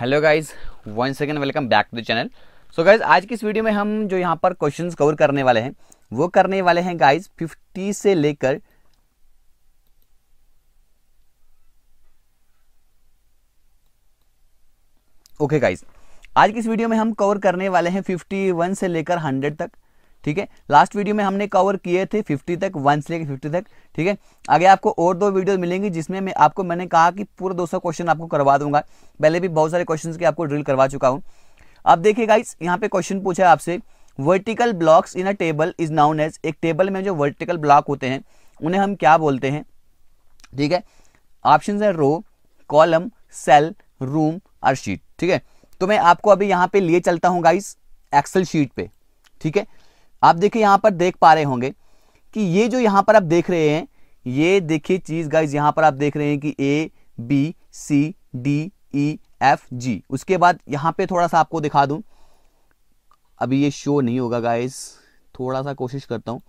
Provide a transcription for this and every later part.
hello guys one second welcome back to the channel so guys आज की इस video में हम जो यहाँ पर क्वेश्चंस कवर करने वाले हैं वो करने वाले हैं गाइज 50 से लेकर ओके गाइज आज की इस वीडियो में हम कवर करने वाले हैं 51 से लेकर 100 तक ठीक है लास्ट वीडियो में हमने कवर किए थे 50 तक वन से लेकर फिफ्टी तक ठीक है आगे आपको और दो वीडियो मिलेंगी जिसमें मैं आपको मैंने कहा कि पूरा दो क्वेश्चन आपको करवा दूंगा पहले भी बहुत सारे क्वेश्चन के आपको ड्रिल करवा चुका हूँ अब देखिए गाइस यहाँ पे क्वेश्चन पूछा है आपसे vertical blocks in a table is known as एक टेबल में जो वर्टिकल ब्लॉक होते हैं उन्हें हम क्या बोलते हैं ठीक है ऑप्शन है रो कॉलम सेल रूम और शीट ठीक है तो मैं आपको अभी यहाँ पे लिए चलता हूँ गाइस एक्सेल शीट पे ठीक है आप देखिए यहां पर देख पा रहे होंगे कि ये जो यहां पर आप देख रहे हैं ये देखिए चीज़ गाइज यहां पर आप देख रहे हैं कि A B C D E F G उसके बाद यहां पे थोड़ा सा आपको दिखा दूं अभी ये शो नहीं होगा गाइज थोड़ा सा कोशिश करता हूं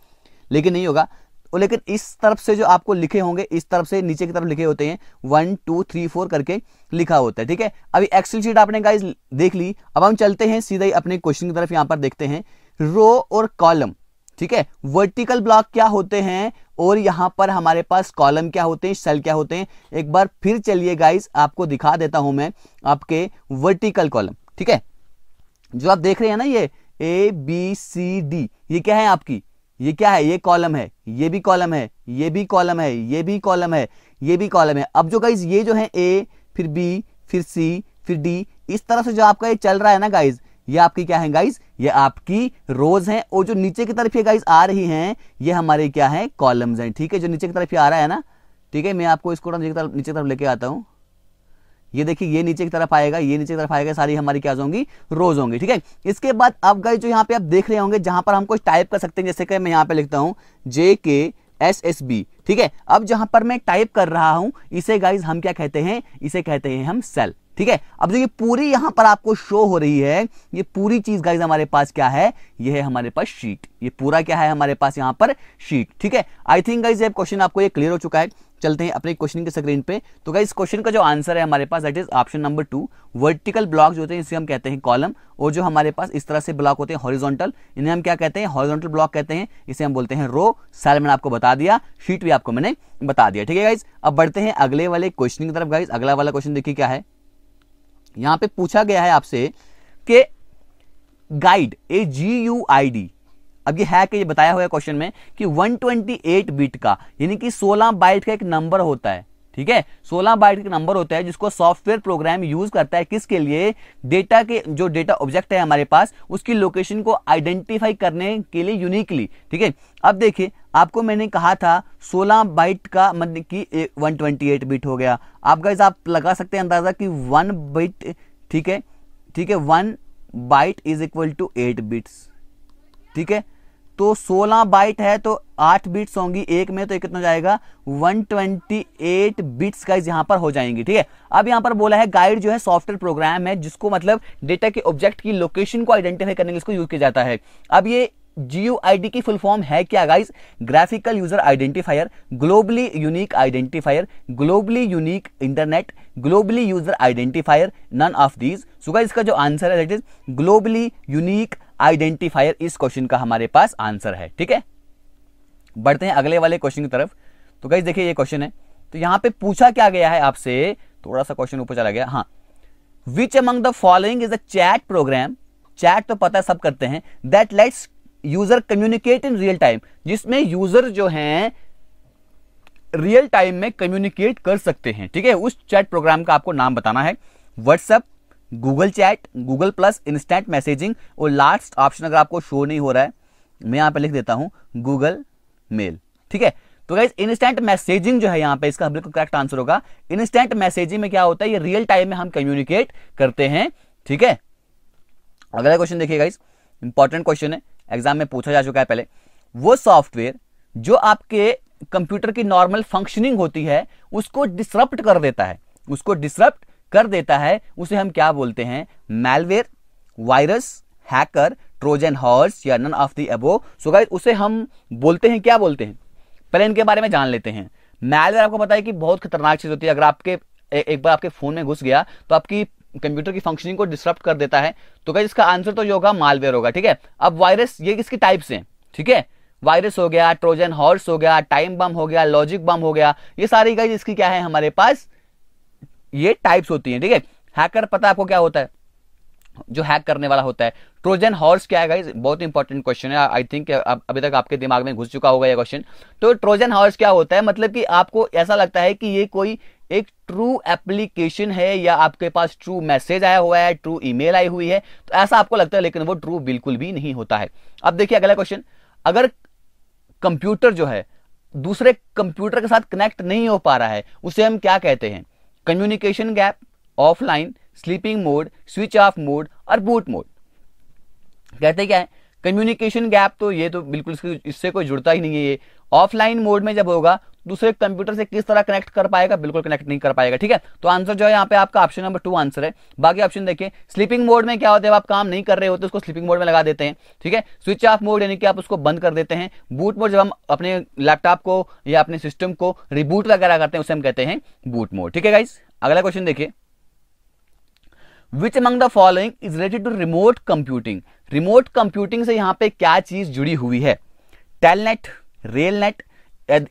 लेकिन नहीं होगा और लेकिन इस तरफ से जो आपको लिखे होंगे इस तरफ से नीचे की तरफ लिखे होते हैं वन टू थ्री फोर करके लिखा होता है ठीक है अभी एक्सेल शीट आपने गाइज देख ली अब हम चलते हैं सीधा ही अपने क्वेश्चन की तरफ यहां पर देखते हैं रो और कॉलम ठीक है वर्टिकल ब्लॉक क्या होते हैं और यहां पर हमारे पास कॉलम क्या होते हैं सेल क्या होते हैं एक बार फिर चलिए गाइस आपको दिखा देता हूं मैं आपके वर्टिकल कॉलम ठीक है जो आप देख रहे हैं ना ये ए बी सी डी ये क्या है आपकी ये क्या है ये कॉलम है ये भी कॉलम है ये भी कॉलम है ये भी कॉलम है ये भी कॉलम है अब जो गाइज ये जो है ए फिर बी फिर सी फिर डी इस तरह से जो आपका ये चल रहा है ना गाइज ये आपकी क्या है गाइज ये आपकी रोज है और जो नीचे की तरफ ये गाइस आ रही हैं ये हमारे क्या है कॉलम्स हैं ठीक है जो नीचे की तरफ ये आ रहा है ना ठीक है मैं आपको इसको नीचे की तरफ नीचे तरफ लेके आता हूँ ये देखिए ये नीचे की तरफ आएगा ये नीचे की तरफ आएगा सारी हमारी क्या होंगी रोज होंगी ठीक है इसके बाद अब गाइज जो यहाँ पे आप देख रहे होंगे जहां पर हम कुछ टाइप कर सकते हैं जैसे कि मैं यहाँ पे लिखता हूँ जे के एस एस बी ठीक है अब जहां पर मैं टाइप कर रहा हूं इसे गाइज हम क्या कहते हैं इसे कहते हैं हम सेल ठीक है अब देखिए पूरी यहां पर आपको शो हो रही है ये पूरी चीज गाइज हमारे पास क्या है ये है हमारे पास शीट ये पूरा क्या है हमारे पास यहां पर शीट ठीक है आई थिंक गाइज ये क्वेश्चन आपको ये क्लियर हो चुका है चलते हैं अपने क्वेश्चन के स्क्रीन पे तो गाइज क्वेश्चन का जो आंसर है हमारे पास that is option number two vertical block जो होते हैं इसे हम कहते हैं कॉलम और जो हमारे पास इस तरह से ब्लॉक होते हैं हॉरिजॉन्टल इन्हें हम क्या कहते हैं हॉरिजॉन्टल ब्लॉक कहते हैं इसे हम बोलते हैं रो सारे मैंने आपको बता दिया शीट भी आपको मैंने बता दिया ठीक है गाइज अब बढ़ते हैं अगले वाले क्वेश्चन की तरफ गाइज अगला वाला क्वेश्चन देखिए क्या है यहां पे पूछा गया है आपसे कि guide a G U I D अब ये है कि ये बताया हुआ क्वेश्चन में कि 128 बिट का यानी कि 16 बाइट का एक नंबर होता है ठीक है 16 बाइट का नंबर होता है जिसको सॉफ्टवेयर प्रोग्राम यूज करता है किसके लिए डेटा के जो डेटा ऑब्जेक्ट है हमारे पास उसकी लोकेशन को आइडेंटिफाई करने के लिए यूनिकली ठीक है अब देखिए आपको मैंने कहा था 16 बाइट का मतलब कि 128 बिट हो गया आप गाइज आप लगा सकते हैं अंदाज़ा कि वन बिट ठीक है ठीक है one byte is equal to eight bits ठीक है तो 16 बाइट है तो 8 बिट्स होंगी एक में तो एक कितना जाएगा 128 बिट्स गाइज यहां पर हो जाएंगी ठीक है अब यहां पर बोला है गाइड जो है सॉफ्टवेयर प्रोग्राम है जिसको मतलब डेटा के ऑब्जेक्ट की लोकेशन को आइडेंटिफाई करने के इसको यूज किया जाता है अब ये जी की फुल फॉर्म है क्या guys graphical user identifier globally unique identifier globally unique internet globally user identifier none of these so guys इसका जो आंसर है that is globally unique identifier इस क्वेश्चन का हमारे पास आंसर है ठीक है बढ़ते हैं अगले वाले क्वेश्चन की तरफ तो गाइज देखिए ये क्वेश्चन है तो यहां पे पूछा क्या गया है आपसे थोड़ा सा क्वेश्चन ऊपर चला गया हाँ which among the following is a chat program chat तो पता सब करते हैं that lets user communicate in real time जिसमें यूजर जो है रियल टाइम में कम्युनिकेट कर सकते हैं ठीक है उस चैट प्रोग्राम का आपको नाम बताना है WhatsApp Google chat Google plus instant messaging और लास्ट ऑप्शन अगर आपको शो नहीं हो रहा है मैं यहां पे लिख देता हूं गूगल मेल ठीक है तो गाइज इंस्टेंट मैसेजिंग जो है यहां पे इसका बिल्कुल करेक्ट आंसर होगा इंस्टेंट मैसेजिंग में क्या होता है ये रियल टाइम में हम कम्युनिकेट करते हैं ठीक है अगला क्वेश्चन देखिए गाइज इंपॉर्टेंट क्वेश्चन है एग्जाम में पूछा जा चुका है पहले वो सॉफ्टवेयर जो आपके कंप्यूटर की नॉर्मल फंक्शनिंग होती है उसको डिसरप्ट कर देता है उसको डिसरप्ट कर देता है उसे हम क्या बोलते हैं malware virus hacker trojan horse या none of the above so guys उसे हम बोलते हैं क्या बोलते हैं पहले इनके बारे में जान लेते हैं मेलवेयर आपको पता है कि बहुत खतरनाक चीज़ होती है अगर आपके एक बार आपके फ़ोन में घुस गया तो आपकी कंप्यूटर की फंक्शनिंग को डिस्टर्ब कर देता है तो क्या इसका आंसर तो ये होगा मालवेयर होगा ठीक है अब वायरस ये इसकी टाइप्स हैं ठीक है वायरस हो गया ट्रोजन हॉर्स हो गया टाइम बम हो गया लॉजिक बम हो गया ये सारी गाइज इसकी क्या है हमारे पास ये टाइप्स होती है ठीक है हैकर पता आपको क्या होता है जो हैक करने वाला होता है ट्रोजन हॉर्स क्या है गाइज बहुत इंपॉर्टेंट क्वेश्चन है आई थिंक अभी तक आपके दिमाग में घुस चुका होगा ये क्वेश्चन तो ट्रोजन हॉर्स क्या होता है मतलब कि आपको ऐसा लगता है कि ये कोई एक ट्रू एप्लीकेशन है या आपके पास ट्रू मैसेज आया हुआ है ट्रू ईमेल आई हुई है तो ऐसा आपको लगता है लेकिन वो ट्रू बिल्कुल भी नहीं होता है अब देखिए अगला क्वेश्चन अगर कंप्यूटर जो है दूसरे कंप्यूटर के साथ कनेक्ट नहीं हो पा रहा है उसे हम क्या कहते हैं communication gap offline sleeping mode switch off mode और बूट मोड कहते क्या है कम्युनिकेशन गैप तो ये तो बिल्कुल इससे कोई जुड़ता ही नहीं है ये ऑफलाइन मोड में जब होगा दूसरे कंप्यूटर से किस तरह कनेक्ट कर पाएगा बिल्कुल कनेक्ट नहीं कर पाएगा ठीक है तो आंसर जो है यहाँ पे आपका ऑप्शन नंबर टू आंसर है बाकी ऑप्शन देखिए स्लीपिंग मोड में क्या होता है आप काम नहीं कर रहे होते उसको स्लीपिंग मोड में लगा देते हैं ठीक है स्विच ऑफ मोड यानी कि आप उसको बंद कर देते हैं बूट मोड जब हम अपने लैपटॉप को या अपने सिस्टम को रिबूट वगैरह करते हैं उसे हम कहते हैं बूट मोड ठीक है गाइस अगला क्वेश्चन देखिए which among the following is related to remote computing remote computing से यहां पे क्या चीज जुड़ी हुई है टेलनेट रेलनेट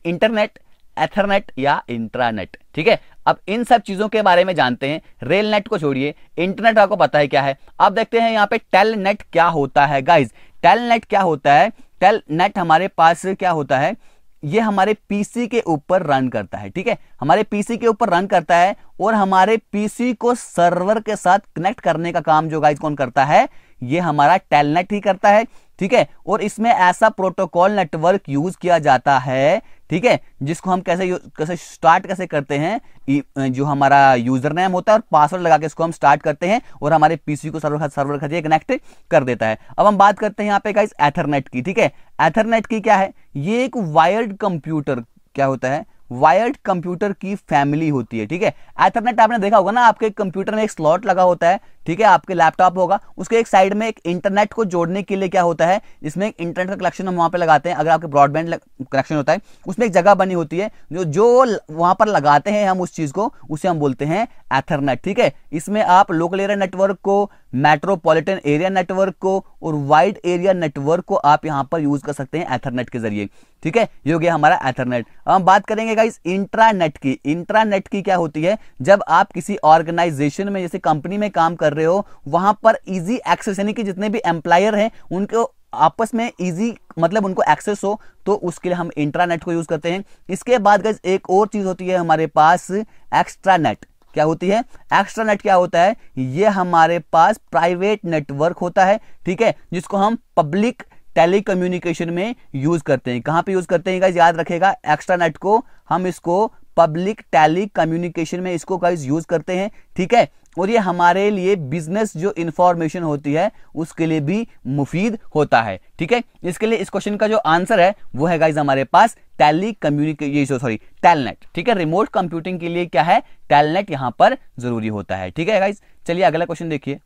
इंटरनेट एथरनेट या इंट्रानेट ठीक है अब इन सब चीजों के बारे में जानते हैं रेलनेट को छोड़िए इंटरनेट आपको पता है क्या है अब देखते हैं यहां पे टेलनेट क्या होता है गाइज टेलनेट क्या होता है टेलनेट हमारे पास क्या होता है ये हमारे पीसी के ऊपर रन करता है ठीक है हमारे पीसी के ऊपर रन करता है और हमारे पीसी को सर्वर के साथ कनेक्ट करने का काम जो गाइस कौन करता है ये हमारा टेलनेट ही करता है ठीक है और इसमें ऐसा प्रोटोकॉल नेटवर्क यूज किया जाता है ठीक है जिसको हम कैसे कैसे स्टार्ट कैसे करते हैं जो हमारा यूजर नेम होता है और पासवर्ड लगा के इसको हम स्टार्ट करते हैं और हमारे पीसी को सर्वर सर्वर खाते कनेक्ट कर देता है अब हम बात करते हैं यहाँ पे गाइस एथरनेट की ठीक है एथरनेट की क्या है ये एक वायर्ड कंप्यूटर क्या होता है वायर्ड कंप्यूटर की फैमिली होती है ठीक है एथरनेट आपने देखा होगा ना आपके कंप्यूटर में एक स्लॉट लगा होता है ठीक है आपके लैपटॉप होगा उसके एक साइड में एक इंटरनेट को जोड़ने के लिए क्या होता है इसमें एक इंटरनेट का कनेक्शन हम वहां पे लगाते हैं अगर आपके ब्रॉडबैंड कनेक्शन होता है उसमें एक जगह बनी होती है जो जो वहां पर लगाते हैं हम उस चीज़ को उसे हम बोलते हैं एथरनेट ठीक है इसमें आप लोकल एरिया नेटवर्क को मेट्रोपोलिटन एरिया नेटवर्क को और वाइड एरिया नेटवर्क को आप यहाँ पर यूज़ कर सकते हैं एथरनेट के जरिए ठीक है ये हो गया हमारा एथरनेट हम बात करेंगे गाइस इंट्रानेट की इंट्रानेट की क्या होती है जब आप किसी ऑर्गेनाइजेशन में जैसे कंपनी में काम कर रहे हो वहां पर इजी एक्सेस यानी कि जितने भी एम्प्लॉयर हैं उनको आपस में इजी मतलब उनको एक्सेस हो तो उसके लिए हम इंट्रानेट को यूज करते हैं इसके बाद गाइज एक और चीज होती है हमारे पास एक्स्ट्रानेट क्या होती है एक्स्ट्रा नेट क्या होता है ये हमारे पास प्राइवेट नेटवर्क होता है ठीक है जिसको हम पब्लिक टेली कम्युनिकेशन में यूज करते हैं कहां पे यूज करते हैं याद रखेगा एक्स्ट्रानेट को हम इसको पब्लिक टेली कम्युनिकेशन में इसको गाइज यूज करते हैं ठीक है और ये हमारे लिए बिजनेस जो इंफॉर्मेशन होती है उसके लिए भी मुफीद होता है ठीक है इसके लिए इस क्वेश्चन का जो आंसर है वो है गाइज हमारे पास टेली कम्युनिकेशन सॉरी टेलनेट ठीक है रिमोट कंप्यूटिंग के लिए क्या है टेलनेट यहां पर जरूरी होता है ठीक है गाइज चलिए अगला क्वेश्चन देखिए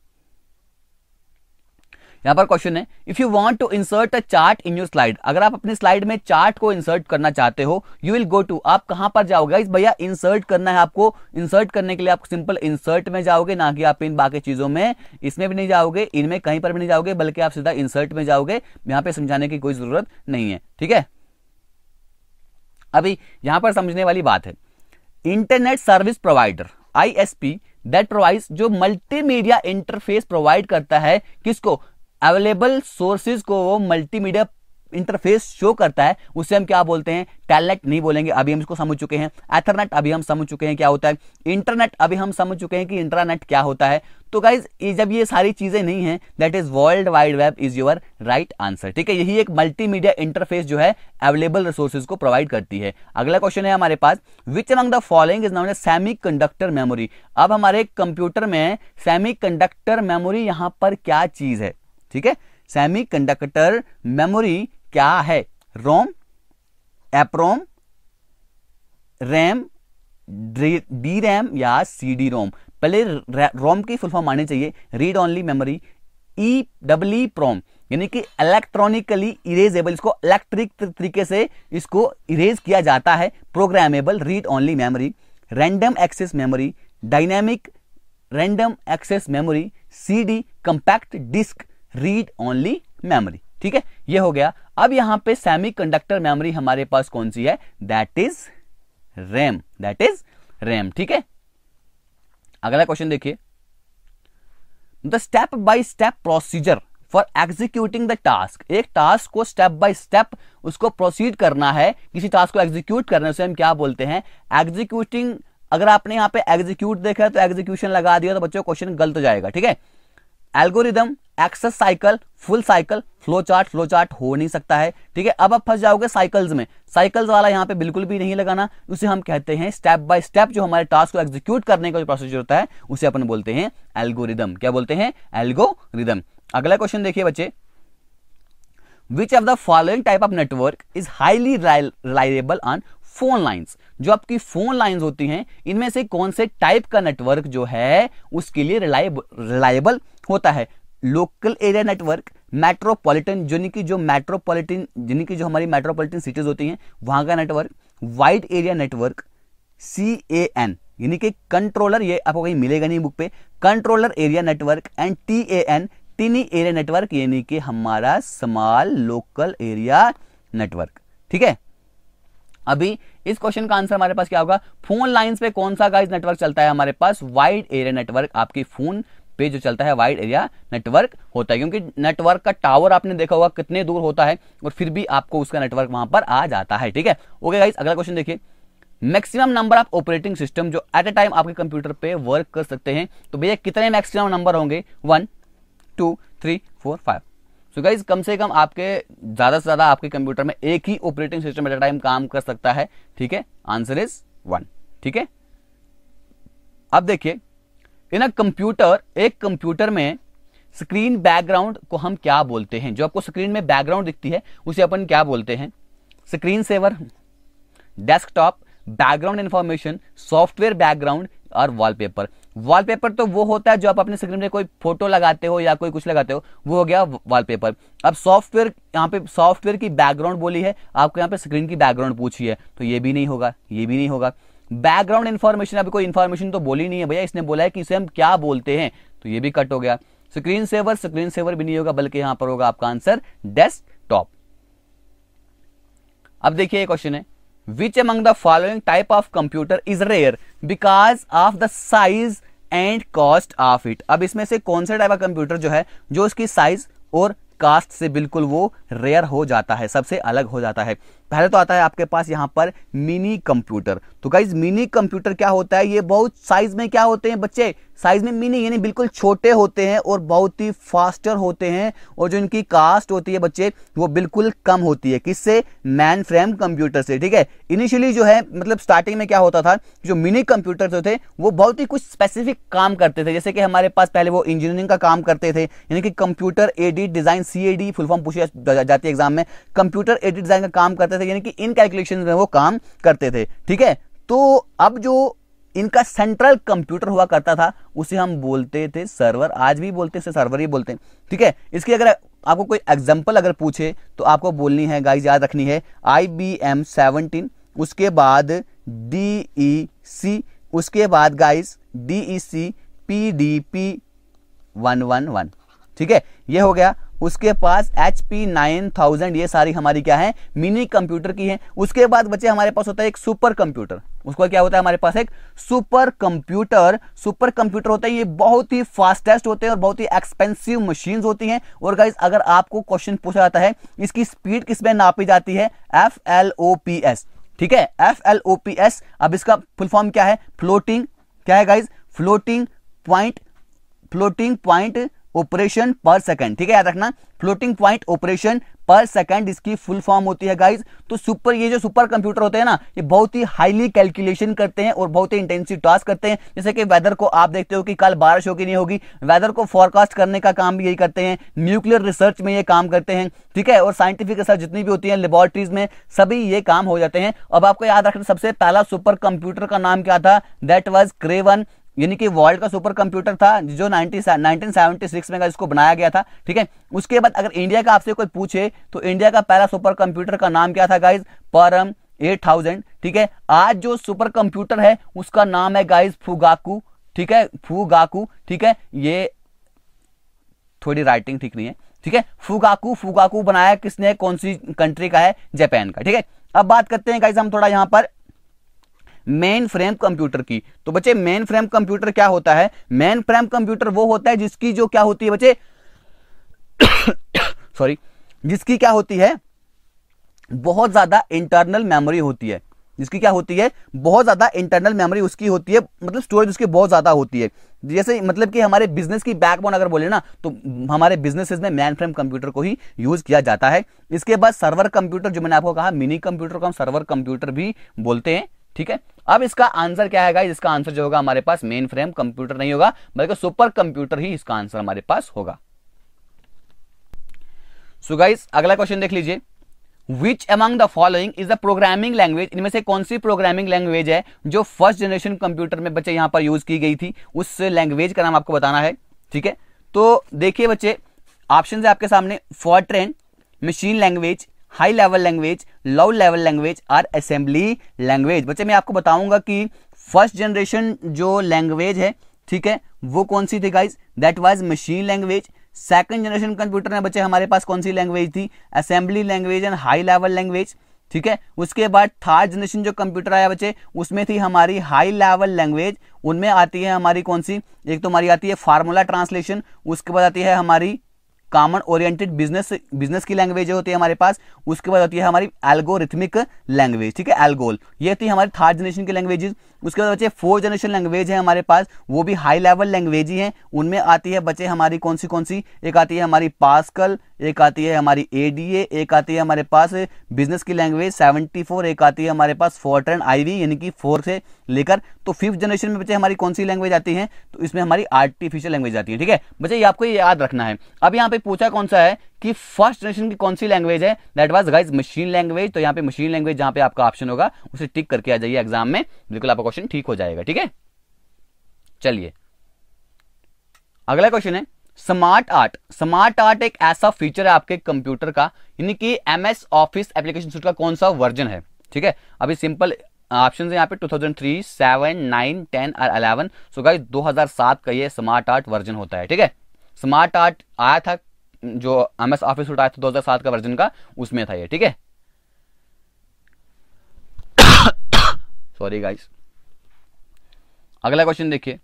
यहाँ पर क्वेश्चन है if you want to insert a chart in your slide अगर आप अपने स्लाइड में चार्ट को इंसर्ट करना चाहते हो यू विल गो टू आप कहां पर जाओगे इस भैया इंसर्ट करना है आपको इंसर्ट करने के लिए आप सिंपल इंसर्ट में जाओगे ना कि आप इन बाकी चीजों में इसमें भी नहीं जाओगे इनमें कहीं पर भी नहीं जाओगे बल्कि आप सीधा इंसर्ट में जाओगे यहां पर समझाने की कोई जरूरत नहीं है ठीक है अभी यहां पर समझने वाली बात है internet service provider P that provide जो मल्टीमीडिया इंटरफेस प्रोवाइड करता है किसको अवेलेबल सोर्सेज को वो मल्टीमीडिया इंटरफेस शो करता है उसे हम क्या बोलते हैं टैलेंट नहीं बोलेंगे अभी हम इसको समझ चुके हैं एथरनेट अभी हम समझ चुके हैं क्या होता है इंटरनेट अभी हम समझ चुके हैं कि इंटरनेट क्या होता है तो गाइज जब ये सारी चीजें नहीं है that is world wide web is your right answer ठीक है यही एक मल्टीमीडिया इंटरफेस जो है अवेलेबल रिसोर्सेज को प्रोवाइड करती है अगला क्वेश्चन है हमारे पास which among the following is known semiconductor memory अब हमारे कंप्यूटर में सेमी कंडक्टर मेमोरी यहां पर क्या चीज है ठीक है कंडक्टर मेमोरी क्या है ROM EPROM RAM D RAM या सी डी रोम पहले रोम की फुल फॉर्म आनी चाहिए read only memory E double PROM यानी कि इलेक्ट्रॉनिकली इरेजेबल इसको इलेक्ट्रिक तरीके से इसको इरेज किया जाता है programmable read only memory random access memory dynamic random access memory C D compact disc read only memory ठीक है ये हो गया अब यहां पे सेमीकंडक्टर मेमोरी हमारे पास कौन सी है that is RAM that is RAM ठीक है अगला क्वेश्चन देखिए the step by step procedure for executing the task एक टास्क को स्टेप बाय स्टेप उसको प्रोसीड करना है किसी टास्क को एग्जीक्यूट करने से हम क्या बोलते हैं एग्जीक्यूटिंग अगर आपने यहां पे एग्जीक्यूट देखा तो एग्जीक्यूशन लगा दिया तो बच्चों क्वेश्चन गलत हो जाएगा ठीक है algorithm access cycle full cycle flow chart flow chart हो नहीं सकता है ठीक है अब आप फंस जाओगे साइकिल्स में साइकिल्स वाला यहाँ पे बिल्कुल भी नहीं लगाना उसे हम कहते हैं स्टेप बाय स्टेप जो हमारे टास्क को एग्जीक्यूट करने का जो प्रोसीजर होता है उसे अपन बोलते हैं एल्गोरिदम क्या बोलते हैं एल्गोरिदम अगला क्वेश्चन देखिए बच्चे which of the following type of network is highly reliable on phone lines जो आपकी फोन लाइंस होती हैं इनमें से कौन से टाइप का नेटवर्क जो है उसके लिए रिलायबल होता है लोकल एरिया नेटवर्क मेट्रोपॉलिटन यानी कि जो मेट्रोपॉलिटन यानी कि जो हमारी मेट्रोपॉलिटन सिटीज होती हैं वहां का network wide area network C A N यानी कि कंट्रोलर ये आपको कहीं मिलेगा नहीं बुक पे controller area network and T A N tiny area network यानी कि हमारा स्मॉल लोकल एरिया नेटवर्क ठीक है अभी इस क्वेश्चन का आंसर हमारे पास क्या होगा फोन लाइंस पे कौन सा गाइस नेटवर्क चलता है हमारे पास वाइड एरिया नेटवर्क आपकी फोन पे जो चलता है वाइड एरिया नेटवर्क होता है क्योंकि नेटवर्क का टावर आपने देखा होगा कितने दूर होता है और फिर भी आपको उसका नेटवर्क वहां पर आ जाता है ठीक है ओके गाइज अगला क्वेश्चन देखिए maximum number of operating system जो एट ए टाइम आपके कंप्यूटर पे वर्क कर सकते हैं तो भैया कितने मैक्सिमम नंबर होंगे one two three four five so guys कम से कम आपके ज़्यादा से ज़्यादा आपके कंप्यूटर में एक ही operating system at a time काम कर सकता है ठीक है आंसर इज वन ठीक है अब देखिए इन अ कंप्यूटर एक कंप्यूटर में स्क्रीन बैकग्राउंड को हम क्या बोलते हैं जो आपको स्क्रीन में बैकग्राउंड दिखती है उसे अपन क्या बोलते हैं screen saver desktop background information software background और वॉलपेपर वॉलपेपर तो वो होता है जो आप अपने स्क्रीन में कोई फोटो लगाते हो या कोई कुछ लगाते हो वो हो गया वॉलपेपर अब सॉफ्टवेयर यहाँ पे सॉफ्टवेयर की बैकग्राउंड बोली है आपको यहाँ पे स्क्रीन की बैकग्राउंड पूछी है तो ये भी नहीं होगा ये भी नहीं होगा बैकग्राउंड इन्फॉर्मेशन अभी कोई इन्फॉर्मेशन तो बोली नहीं है भैया इसने बोला है कि इसे हम क्या बोलते हैं तो ये भी कट हो गया स्क्रीन सेवर स्क्रीन सेवर भी नहीं होगा बल्कि यहां पर होगा आपका आंसर डेस्कटॉप अब देखिए क्वेश्चन है which among the following type of computer is rare because of the size and cost of it अब इसमें से कौन सा टाइप ऑफ कंप्यूटर जो है जो उसकी साइज और कास्ट से बिल्कुल वो रेयर हो जाता है सबसे अलग हो जाता है पहले तो आता है आपके पास यहां पर मिनी कंप्यूटर तो गाइज मिनी कंप्यूटर क्या होता है ये बहुत साइज में क्या होते हैं बच्चे साइज में मिनी यानी बिल्कुल छोटे होते हैं और बहुत ही फास्टर होते हैं और जो इनकी कास्ट होती है बच्चे वो बिल्कुल कम होती है किससे मैन फ्रेम कंप्यूटर से ठीक है इनिशियली जो है मतलब स्टार्टिंग में क्या होता था जो मिनी कंप्यूटर जो थे वो बहुत ही कुछ स्पेसिफिक काम करते थे जैसे कि हमारे पास पहले वो इंजीनियरिंग का काम करते थे यानी कि computer aided design C full form पूछी जाती है एग्जाम में कंप्यूटर एडिट डिजाइन का काम करते थे थे यानी कि इन कैलकुलेशन में वो काम करते थे ठीक है तो अब जो इनका सेंट्रल कंप्यूटर हुआ करता था उसे हम बोलते थे सर्वर आज भी बोलते हैं सर्वर ही बोलते हैं ठीक है इसकी अगर आपको कोई एग्जाम्पल अगर पूछे तो आपको बोलनी है गाइस याद रखनी है आई बी एम सेवनटीन उसके बाद डी ई सी उसके बाद guys D E C P D P one one one ठीक है ये हो गया उसके पास एच पी नाइन थाउजेंड ये सारी हमारी क्या है मिनी कंप्यूटर की है उसके बाद बच्चे हमारे पास होता है एक सुपर कंप्यूटर उसको क्या होता है हमारे पास एक सुपर कंप्यूटर सुपर कंप्यूटर होता है ये बहुत ही फास्टेस्ट होते हैं और बहुत ही एक्सपेंसिव मशीन होती हैं और गाइज अगर आपको क्वेश्चन पूछा जाता है इसकी स्पीड किसमें नापी जाती है F L O P S ठीक है F L O P S अब इसका फुल फॉर्म क्या है फ्लोटिंग क्या है guys floating point floating point operation per second ठीक है याद रखना floating point operation per second इसकी फुल फॉर्म होती है गाइस तो सुपर ये जो सुपर कंप्यूटर होते हैं ना ये बहुत ही हाईली कैलकुलेशन करते हैं और बहुत ही इंटेंसिव टास्क करते हैं जैसे कि वेदर को आप देखते हो कि कल बारिश होगी नहीं होगी वेदर को फॉरकास्ट करने का काम भी यही करते हैं न्यूक्लियर रिसर्च में ये काम करते हैं ठीक है और साइंटिफिक रिसर्च जितनी भी होती है लेबोरेटरीज में सभी ये काम हो जाते हैं अब आपको याद रखना सबसे पहला सुपर कंप्यूटर का नाम क्या था दैट वॉज क्रेवन यानी कि वर्ल्ड का सुपर कंप्यूटर था जो 90 1976 में का इसको बनाया गया था ठीक है उसके बाद अगर इंडिया का आपसे कोई पूछे तो इंडिया का पहला सुपर कंप्यूटर का नाम क्या था गाइज परम 8000 ठीक है आज जो सुपर कंप्यूटर है उसका नाम है गाइज फुगाकू ठीक है फुगाकू ठीक है ये थोड़ी राइटिंग ठीक नहीं है ठीक है फुगाकू फुगाकू बनाया किसने कौन सी कंट्री का है जापान का ठीक है अब बात करते हैं गाइज हम थोड़ा यहाँ पर मेन फ्रेम कंप्यूटर की तो बच्चे मेन फ्रेम कंप्यूटर क्या होता है मेन फ्रेम कंप्यूटर वो होता है जिसकी जो क्या होती है बच्चे सॉरी जिसकी क्या होती है बहुत ज्यादा इंटरनल मेमोरी होती है जिसकी क्या होती है बहुत ज्यादा इंटरनल मेमोरी उसकी होती है मतलब स्टोरेज उसकी बहुत ज्यादा होती है जैसे मतलब कि हमारे बिजनेस की बैकबोन अगर बोले ना तो हमारे बिजनेसेस में मैन फ्रेम कंप्यूटर को ही यूज किया जाता है इसके बाद सर्वर कंप्यूटर जो मैंने आपको कहा मिनी कंप्यूटर को हम सर्वर कंप्यूटर भी बोलते हैं ठीक है अब इसका आंसर क्या है इसका आंसर जो होगा हमारे पास मेन फ्रेम कंप्यूटर नहीं होगा बल्कि सुपर कंप्यूटर ही इसका आंसर हमारे पास होगा सो गाइस अगला क्वेश्चन देख लीजिए which among the following is the programming language इनमें से कौन सी प्रोग्रामिंग लैंग्वेज है जो फर्स्ट जनरेशन कंप्यूटर में बच्चे यहां पर यूज की गई थी उस लैंग्वेज का नाम आपको बताना है ठीक है तो देखिए बच्चे ऑप्शन है आपके सामने FORTRAN machine language high level language low level language और असेंबली लैंग्वेज बच्चे मैं आपको बताऊंगा कि फर्स्ट जनरेशन जो लैंग्वेज है ठीक है वो कौन सी थी guys that was machine language second generation computer है बच्चे हमारे पास कौन सी लैंग्वेज थी assembly language and high level language ठीक है उसके बाद थर्ड जनरेशन जो कंप्यूटर आया बच्चे उसमें थी हमारी हाई लेवल लैंग्वेज उनमें आती है हमारी कौन सी एक तो हमारी आती है फार्मूला ट्रांसलेशन उसके बाद आती है हमारी कॉमन ओरिएंटेड बिजनेस बिजनेस की लैंग्वेज होती है हमारे पास उसके बाद होती है हमारी एल्गोरिथमिक लैंग्वेज ठीक है एल्गोल ये होती है हमारी थर्ड जनरेशन की लैंग्वेजेस उसके बाद बच्चे फोर्थ जनरेशन लैंग्वेज है हमारे पास वो भी हाई लेवल लैंग्वेज ही है उनमें आती है बच्चे हमारी कौन सी कौन सी एक आती है हमारी पासकल एक आती है हमारी ए एक आती है हमारे पास बिजनेस की लैंग्वेज 74 एक आती है हमारे पास फोर्ट्रन आईवी यानी कि फोर से लेकर तो फिफ्थ जनरेशन में बच्चे हमारी कौन सी लैंग्वेज आती है तो इसमें हमारी आर्टिफिशियल लैंग्वेज आती है ठीक है बच्चे ये आपको याद रखना है अब यहाँ पे पूछा कौन सा है कि फर्स्ट जनरेशन की कौन सी लैंग्वेज है that was guys machine language तो यहाँ पे मशीन लैंग्वेज जहाँ पे आपका ऑप्शन होगा उसे टिक करके आ जाइए एग्जाम में बिल्कुल आपका क्वेश्चन ठीक हो जाएगा ठीक है चलिए अगला क्वेश्चन है स्मार्ट आर्ट स्मार्ट आर्ट एक ऐसा फीचर है आपके कंप्यूटर का यानी कि M S office application suite का कौन सा वर्जन है ठीक है अभी सिंपल ऑप्शन है यहाँ पे 2003, 7, 9, 10 और 11 सो गाइस 2007 का ये स्मार्ट आर्ट वर्जन होता है ठीक है स्मार्ट आर्ट आया था जो एम एस ऑफिस सूट आया था सात का वर्जन का उसमें था ये ठीक है सॉरी गाइस अगला क्वेश्चन देखिए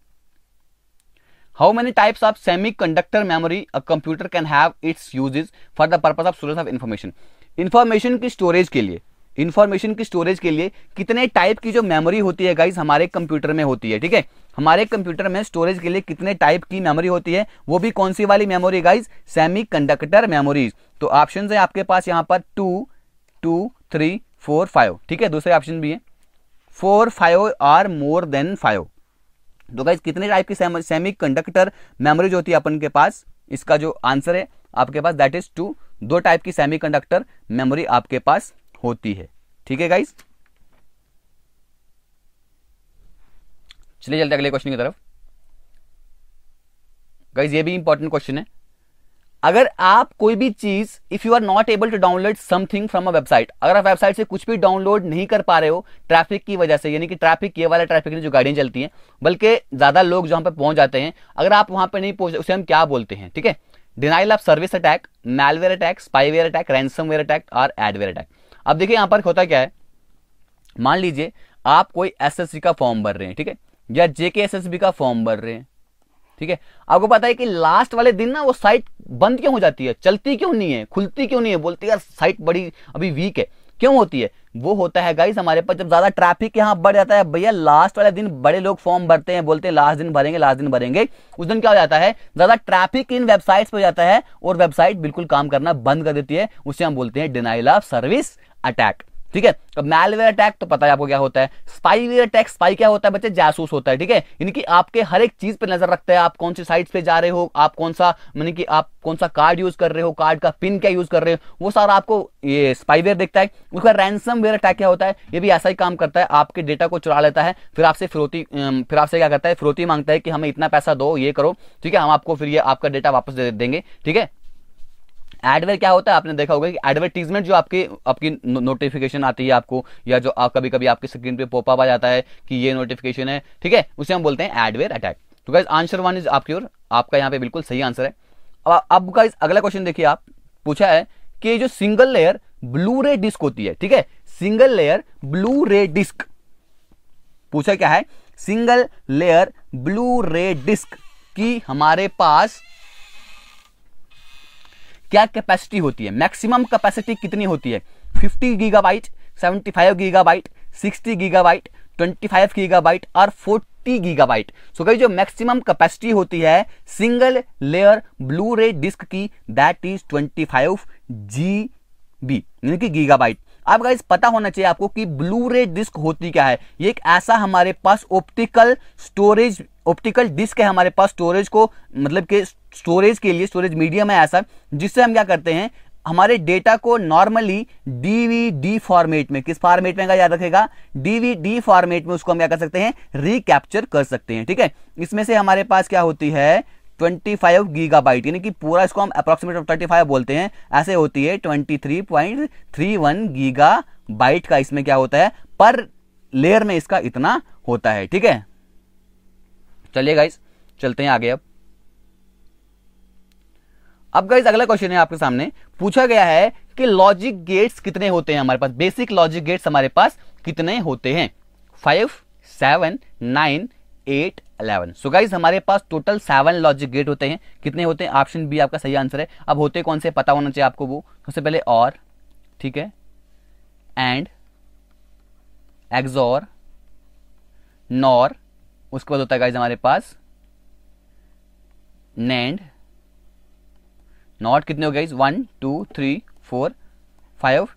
many types of semiconductor memory a computer can have its uses for the purpose of storage of information information की स्टोरेज के लिए इन्फॉर्मेशन की स्टोरेज के लिए कितने टाइप की जो मेमोरी होती है गाइज हमारे कंप्यूटर में होती है ठीक है हमारे कंप्यूटर में स्टोरेज के लिए कितने टाइप की मेमोरी होती है वो भी कौन सी वाली memory guys semiconductor memories तो ऑप्शन है आपके पास यहाँ पर two two three four five ठीक है दूसरे ऑप्शन भी है four five or more than five तो गाइज कितने टाइप की सेमी कंडक्टर मेमोरी जो होती है अपन के पास इसका जो आंसर है आपके पास दैट इज टू दो टाइप की सेमी कंडक्टर मेमोरी आपके पास होती है ठीक है गाइज चलिए चलते अगले क्वेश्चन की तरफ गाइज ये भी इंपॉर्टेंट क्वेश्चन है अगर आप कोई भी चीज if you are not able to download something from a website अगर आप वेबसाइट से कुछ भी डाउनलोड नहीं कर पा रहे हो ट्रैफिक की वजह से यानी कि ट्रैफिक ये वाला ट्रैफिक जो गाड़ियां चलती हैं बल्कि ज्यादा लोग जहां पर पहुंच जाते हैं अगर आप वहां पर नहीं पहुंच उसे हम क्या बोलते हैं ठीक है denial of service attack malware attack spyware attack ware attack और एडवेयर अटैक अब देखिए यहां पर होता क्या है मान लीजिए आप कोई एस का फॉर्म भर रहे हैं ठीक है या जेके एस का फॉर्म भर रहे हैं ठीक है आपको पता है कि लास्ट वाले दिन ना वो साइट बंद क्यों हो जाती है चलती क्यों नहीं है खुलती क्यों नहीं है बोलती यार साइट बड़ी अभी वीक है क्यों होती है वो होता है गाइस हमारे पास जब ज्यादा ट्रैफिक यहाँ बढ़ जाता है भैया लास्ट वाले दिन बड़े लोग फॉर्म भरते हैं बोलते हैं लास्ट दिन भरेंगे लास्ट दिन भरेंगे उस दिन क्या हो जाता है ज्यादा ट्रैफिक इन वेबसाइट्स पर जाता है और वेबसाइट बिल्कुल काम करना बंद कर देती है उसे हम बोलते हैं डिनाइल ऑफ सर्विस अटैक ठीक है अब मैलवेयर अटैक तो पता है आपको क्या होता है स्पाईवेयर अटैक स्पाई क्या होता है बच्चे जासूस होता है ठीक है इनकी आपके हर एक चीज पे नजर रखता है आप कौन सी साइट्स पे जा रहे हो आप कौन सा मतलब कि आप कौन सा कार्ड यूज कर रहे हो कार्ड का पिन क्या यूज कर रहे हो वो सारा आपको ये स्पाईवेयर देखता है उसका रैनसम वेयर अटैक क्या होता है ये भी ऐसा ही काम करता है आपके डेटा को चुरा लेता है फिर आपसे फिरौती फिर आपसे क्या करता है फिरौती मांगता है कि हमें इतना पैसा दो ये करो ठीक है हम आपको फिर ये आपका डेटा वापस दे देंगे ठीक है एडवेयर क्या होता है आपने देखा होगा कि एडवर्टीजमेंट जो आपके आपकी नोटिफिकेशन आती है आपको या जो आप कभी कभी आपके स्क्रीन पे पोपअप आ जाता है कि ये नोटिफिकेशन है ठीक है उसे हम बोलते हैं एडवेयर अटैक तो गाइज आंसर वन इज आपकी ओर आपका यहाँ पे बिल्कुल सही आंसर है अब अब गाइज अगला क्वेश्चन देखिए आप पूछा है कि जो single layer blu ray disc होती है ठीक है single layer blu ray disc पूछा क्या है single layer blu ray disc की हमारे पास क्या कैपेसिटी होती है मैक्सिमम कैपेसिटी कितनी होती है byte gigabyte giga gigabyte twenty gigabyte giga gigabyte और गीगा गीगाबाइट सो so, गई जो मैक्सिमम कैपेसिटी होती है single layer blu ray disc की that is twenty five G B यानी कि गीगाबाइट आप गाइज पता होना चाहिए आपको कि ब्लू रे डिस्क होती क्या है ये एक ऐसा हमारे पास ऑप्टिकल स्टोरेज ऑप्टिकल डिस्क है हमारे पास स्टोरेज को मतलब के स्टोरेज के लिए स्टोरेज मीडियम है ऐसा जिससे हम क्या करते हैं हमारे डेटा को नॉर्मली डीवीडी फॉर्मेट में किस फॉर्मेट में का याद रखेगा डीवीडी फॉर्मेट में उसको हम क्या कर सकते हैं रिकैप्चर कर सकते हैं ठीक है इसमें से हमारे पास क्या होती है 25 गीगाबाइट यानी कि पूरा इसको हम अप्रोक्सीमेट थर्टी फाइव बोलते हैं ऐसे होती है 23.31 गीगाबाइट का इसमें क्या होता है पर लेयर में इसका इतना होता है ठीक है चलिए गाइज चलते हैं आगे अब अब गाइज अगला क्वेश्चन है आपके सामने पूछा गया है कि लॉजिक गेट्स कितने होते हैं हमारे पास बेसिक लॉजिक गेट्स हमारे पास कितने होते हैं five seven nine eight eleven so guys हमारे पास टोटल सेवन लॉजिक गेट होते हैं कितने होते हैं ऑप्शन बी आपका सही आंसर है अब होते कौन से पता होना चाहिए आपको वो सबसे पहले और ठीक है एंड एग्जॉर नॉर उसके बाद होता है गाइज हमारे पास नैंड नॉट कितने हो गए one two three four five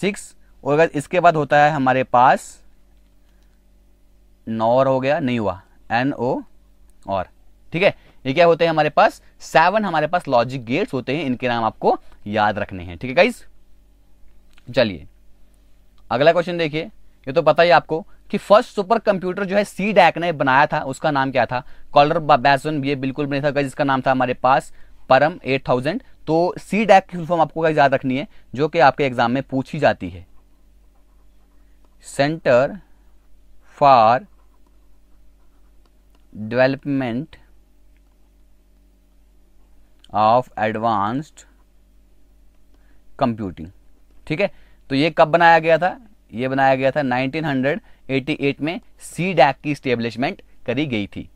six और अगर इसके बाद होता है हमारे पास नॉर हो गया नहीं हुआ एन ओ और ठीक है ये क्या होते हैं हमारे पास सेवन हमारे पास लॉजिक गेट्स होते हैं इनके नाम आपको याद रखने हैं ठीक है गाइज चलिए अगला क्वेश्चन देखिए ये तो पता ही आपको कि फर्स्ट सुपर कंप्यूटर जो है सी डैक ने बनाया था उसका नाम क्या था कॉलर बैसन ये बिल्कुल नहीं था जिसका नाम था हमारे पास परम 8000 तो सी डैक की फुलफॉर्म आपको याद रखनी है जो कि आपके एग्जाम में पूछी जाती है centre for development of advanced computing ठीक है तो ये कब बनाया गया था ये बनाया गया था 1988 में सी डैक की स्टेब्लिशमेंट करी गई थी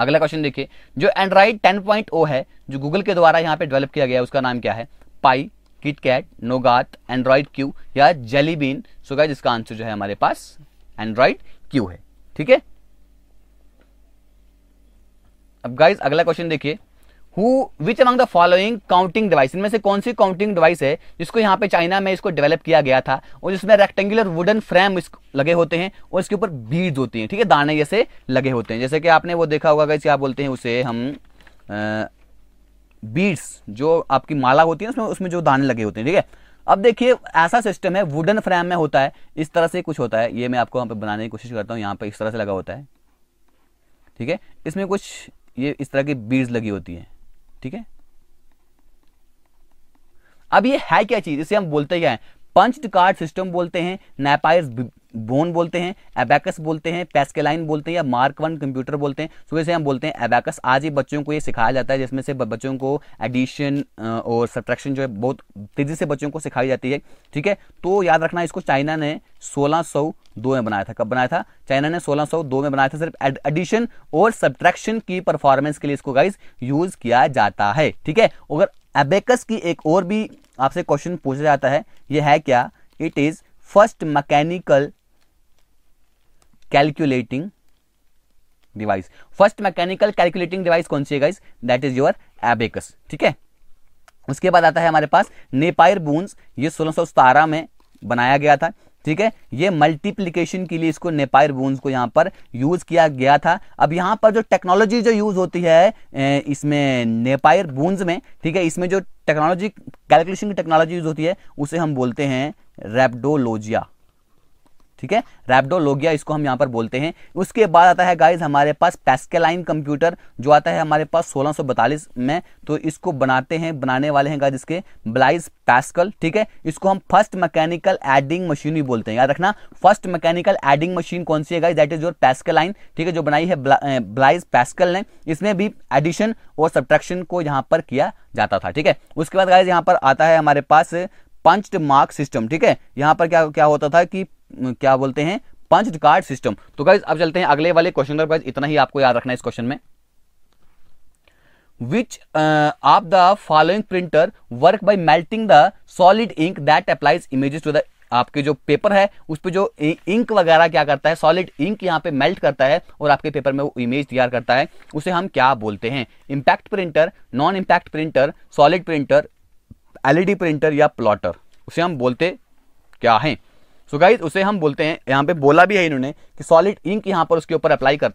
अगला क्वेश्चन देखिए जो एंड्राइड 10.0 है जो गूगल के द्वारा यहां पे डेवलप किया गया उसका नाम क्या है Pie KitKat Nougat Android Q या जेलीबीन सो गाइज इसका आंसर जो है हमारे पास एंड्रॉइड क्यू है ठीक है अब गाइज अगला क्वेश्चन देखिए who which among the following counting device इनमें से कौन सी काउंटिंग डिवाइस है जिसको यहाँ पे चाइना में इसको डेवलप किया गया था और जिसमें रेक्टेंगुलर वुडन फ्रेम लगे होते हैं और इसके ऊपर बीड्स होती हैं ठीक है दाने जैसे लगे होते हैं जैसे कि आपने वो देखा होगा क्या बोलते हैं उसे हम बीड्स जो आपकी माला होती है उसमें उसमें जो दाने लगे होते हैं ठीक है अब देखिए ऐसा सिस्टम है वुडन फ्रेम में होता है इस तरह से कुछ होता है ये मैं आपको यहाँ पे बनाने की कोशिश करता हूँ यहाँ पे इस तरह से लगा होता है ठीक है इसमें कुछ ये इस तरह की बीड्स लगी होती है ठीक है अब ये है क्या चीज इसे हम बोलते क्या है पंच कार्ड सिस्टम बोलते हैं नेपायर बोन बोलते हैं एबैकस बोलते हैं पेस्केलाइन बोलते हैं या मार्क वन कंप्यूटर बोलते हैं सो इसे हम बोलते हैं एबैकस आज ही बच्चों को ये सिखाया जाता है जिसमें से बच्चों को एडिशन और सब्ट्रैक्शन जो है बहुत तेजी से बच्चों को सिखाई जाती है ठीक है तो याद रखना इसको चाइना ने सोलह दो में बनाया था कब बनाया था चाइना ने 1602 में बनाया था सिर्फ एडिशन और सब्ट्रैक्शन की परफॉर्मेंस के लिए इसको गाइस यूज किया जाता है ठीक है अगर एबेकस की एक और भी आपसे क्वेश्चन पूछा जाता है ये है क्या it is first mechanical calculating device first mechanical calculating device कौन सी है guys that is your abacus ठीक है उसके बाद आता है हमारे पास नेपायर बूंस ये सोलह में बनाया गया था ठीक है ये मल्टीप्लीकेशन के लिए इसको नेपायर बोन्स को यहाँ पर यूज किया गया था अब यहाँ पर जो टेक्नोलॉजी जो यूज होती है इसमें नेपायर बोन्स में ठीक है इसमें जो टेक्नोलॉजी कैलकुलेशन की टेक्नोलॉजी यूज होती है उसे हम बोलते हैं रेपडोलोजिया ठीक है रैपडोलोगिया इसको हम यहाँ पर बोलते हैं उसके बाद आता है गाइज हमारे पास पैस्केलाइन कंप्यूटर जो आता है हमारे पास सोलह में तो इसको बनाते हैं बनाने वाले हैं गाइज इसके ब्लाइज पैस्कल ठीक है इसको हम फर्स्ट मैकेनिकल एडिंग मशीन भी बोलते हैं याद रखना फर्स्ट मैकेनिकल एडिंग मशीन कौन सी है guys that is your Pascaline ठीक है जो बनाई है ब्लाइज पैस्कल ने इसमें भी एडिशन और सब्ट्रैक्शन को यहाँ पर किया जाता था ठीक है उसके बाद गाइज यहाँ पर आता है हमारे पास पंच मार्क सिस्टम ठीक है यहां पर क्या क्या होता था कि क्या बोलते हैं पंच कार्ड सिस्टम तो गाइज अब चलते हैं अगले वाले क्वेश्चन पर इतना ही आपको याद रखना है इस क्वेश्चन में which uh, of the following printer work by melting the solid ink that applies images to the आपके जो पेपर है उस पर जो इंक वगैरह क्या करता है सॉलिड इंक यहाँ पे मेल्ट करता है और आपके पेपर में वो इमेज तैयार करता है उसे हम क्या बोलते हैं impact printer non impact printer solid printer LED printer या प्लॉटर उसे हम बोलते क्या है सो so गाइज उसे हम बोलते हैं यहाँ पे बोला भी है इन्होंने कि सॉलिड इंक यहाँ पर उसके ऊपर अप्लाई कर,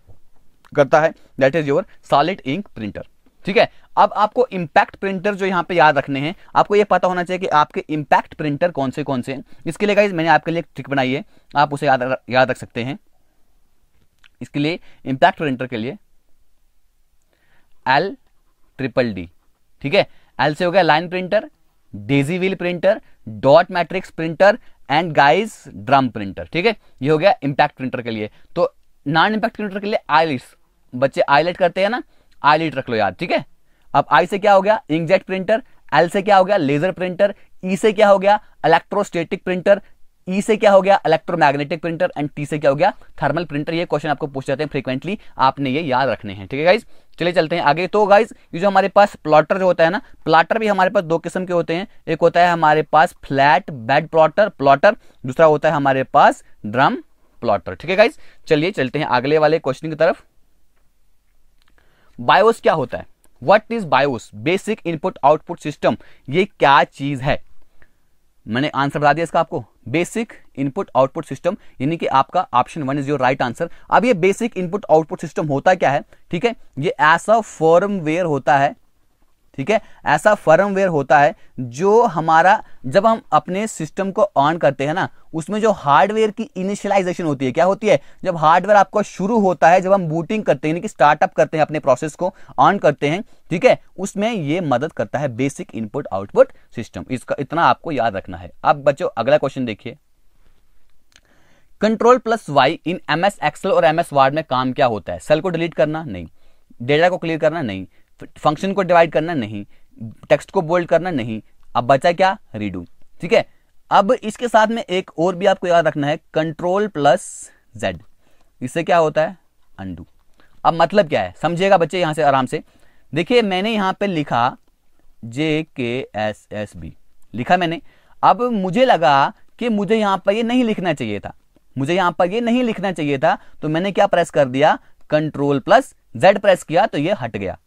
करता है that is your solid ink printer ठीक है अब आपको इम्पैक्ट प्रिंटर जो यहाँ पे याद रखने हैं आपको ये पता होना चाहिए कि आपके इम्पैक्ट प्रिंटर कौन से कौन से हैं इसके लिए गाइज मैंने आपके लिए एक ट्रिक बनाई है आप उसे याद याद रख सकते हैं इसके लिए इम्पैक्ट प्रिंटर के लिए एल ट्रिपल डी ठीक है एल से हो गया line printer daisy wheel printer dot matrix printer and guys drum printer ठीक है ये हो गया इंपैक्ट प्रिंटर के लिए तो नॉन इंपैक्ट प्रिंटर के लिए आईलिट्स बच्चे आईलेट करते हैं ना आईलेट रख लो याद ठीक है अब आई से क्या हो गया इंकजेट प्रिंटर एल से क्या हो गया लेजर प्रिंटर ई से क्या हो गया इलेक्ट्रोस्टेटिक प्रिंटर ई से क्या हो गया इलेक्ट्रोमैग्नेटिक प्रिंटर एंड टी से क्या हो गया थर्मल प्रिंटर ये क्वेश्चन आपको पूछ जाते हैं फ्रीक्वेंटली आपने ये याद रखने हैं ठीक है गाइज चलिए चलते हैं आगे तो गाइज ये जो हमारे पास प्लॉटर जो होता है ना प्लाटर भी हमारे पास दो किस्म के होते हैं एक होता है हमारे पास फ्लैट बेड प्लॉटर प्लॉटर दूसरा होता है हमारे पास ड्रम प्लॉटर ठीक है गाइज चलिए चलते हैं अगले वाले क्वेश्चन की तरफ बायोस क्या होता है what is BIOS basic input output system ये क्या चीज है मैंने आंसर बता दिया इसका आपको बेसिक इनपुट आउटपुट सिस्टम यानी कि आपका option one is your right answer अब ये बेसिक इनपुट आउटपुट सिस्टम होता क्या है ठीक है ये ऐसा फॉर्मवेयर होता है ठीक है ऐसा फर्मवेयर होता है जो हमारा जब हम अपने सिस्टम को ऑन करते हैं ना उसमें जो हार्डवेयर की इनिशियलाइजेशन होती है क्या होती है जब हार्डवेयर आपका शुरू होता है जब हम बूटिंग करते हैं यानी कि स्टार्टअप करते हैं अपने प्रोसेस को ऑन करते हैं ठीक है उसमें ये मदद करता है बेसिक इनपुट आउटपुट सिस्टम इसका इतना आपको याद रखना है अब बच्चों अगला क्वेश्चन देखिए control plus Y in M S Excel और एम एस वार्ड में काम क्या होता है सेल को डिलीट करना नहीं डेटा को क्लियर करना नहीं फंक्शन को डिवाइड करना नहीं टेक्स्ट को बोल्ड करना नहीं अब बचा क्या रीडू ठीक है अब इसके साथ में एक और भी आपको याद रखना है कंट्रोल प्लस जेड इससे क्या होता है अंडू अब मतलब क्या है समझिएगा बच्चे यहां से आराम से देखिए मैंने यहां पे लिखा जे के एस एस बी लिखा मैंने अब मुझे लगा कि मुझे यहां पर ये नहीं लिखना चाहिए था मुझे यहां पर ये नहीं लिखना चाहिए था तो मैंने क्या प्रेस कर दिया कंट्रोल प्लस जेड प्रेस किया तो ये हट गया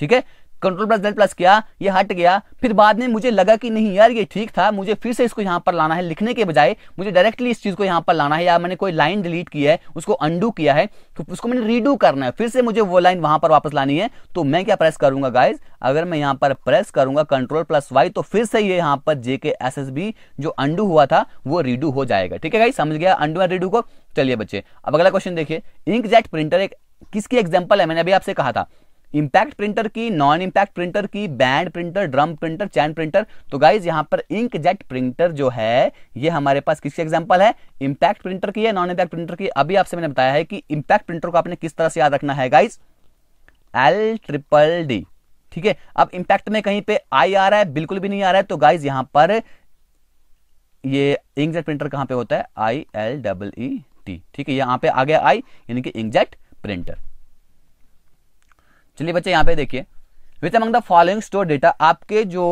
ठीक है कंट्रोल प्लस डेल प्लस किया ये हट गया फिर बाद में मुझे लगा कि नहीं यार ये ठीक था मुझे फिर से इसको यहाँ पर लाना है लिखने के बजाय मुझे डायरेक्टली इस चीज़ को यहाँ पर लाना है या मैंने कोई लाइन डिलीट की है उसको अंडू किया है तो उसको मैंने रीडू करना है फिर से मुझे वो लाइन वहां पर वापस लानी है तो मैं क्या प्रेस करूंगा गाइज अगर मैं यहाँ पर प्रेस करूंगा कंट्रोल प्लस वाई तो फिर से ये यहाँ पर जेके एस एस बी जो अंडू हुआ था वो रीडू हो जाएगा ठीक है गाइज समझ गया अंडू एंड रीडू को चलिए बच्चे अब अगला क्वेश्चन देखिए इंक जेट प्रिंटर एक किसकी एग्जाम्पल है मैंने अभी आपसे कहा था इंपैक्ट प्रिंटर की नॉन इंपैक्ट प्रिंटर की band printer drum printer chain printer तो गाइज यहां पर इंक जेट प्रिंटर जो है ये हमारे पास किसकी एग्जाम्पल है इंपैक्ट प्रिंटर की है नॉन इंपैक्ट प्रिंटर की अभी आपसे मैंने बताया है कि इंपैक्ट प्रिंटर को आपने किस तरह से याद रखना है गाइज एल ट्रिपल डी ठीक है अब इंपैक्ट में कहीं पे आई आ रहा है बिल्कुल भी नहीं आ रहा है तो गाइज यहां पर ये इंकजेट प्रिंटर कहां पे होता है I L double E T ठीक है यहां पे आ गया आई यानी कि इंकजेट प्रिंटर चलिए बच्चे यहाँ पे देखिए which among the following store data आपके जो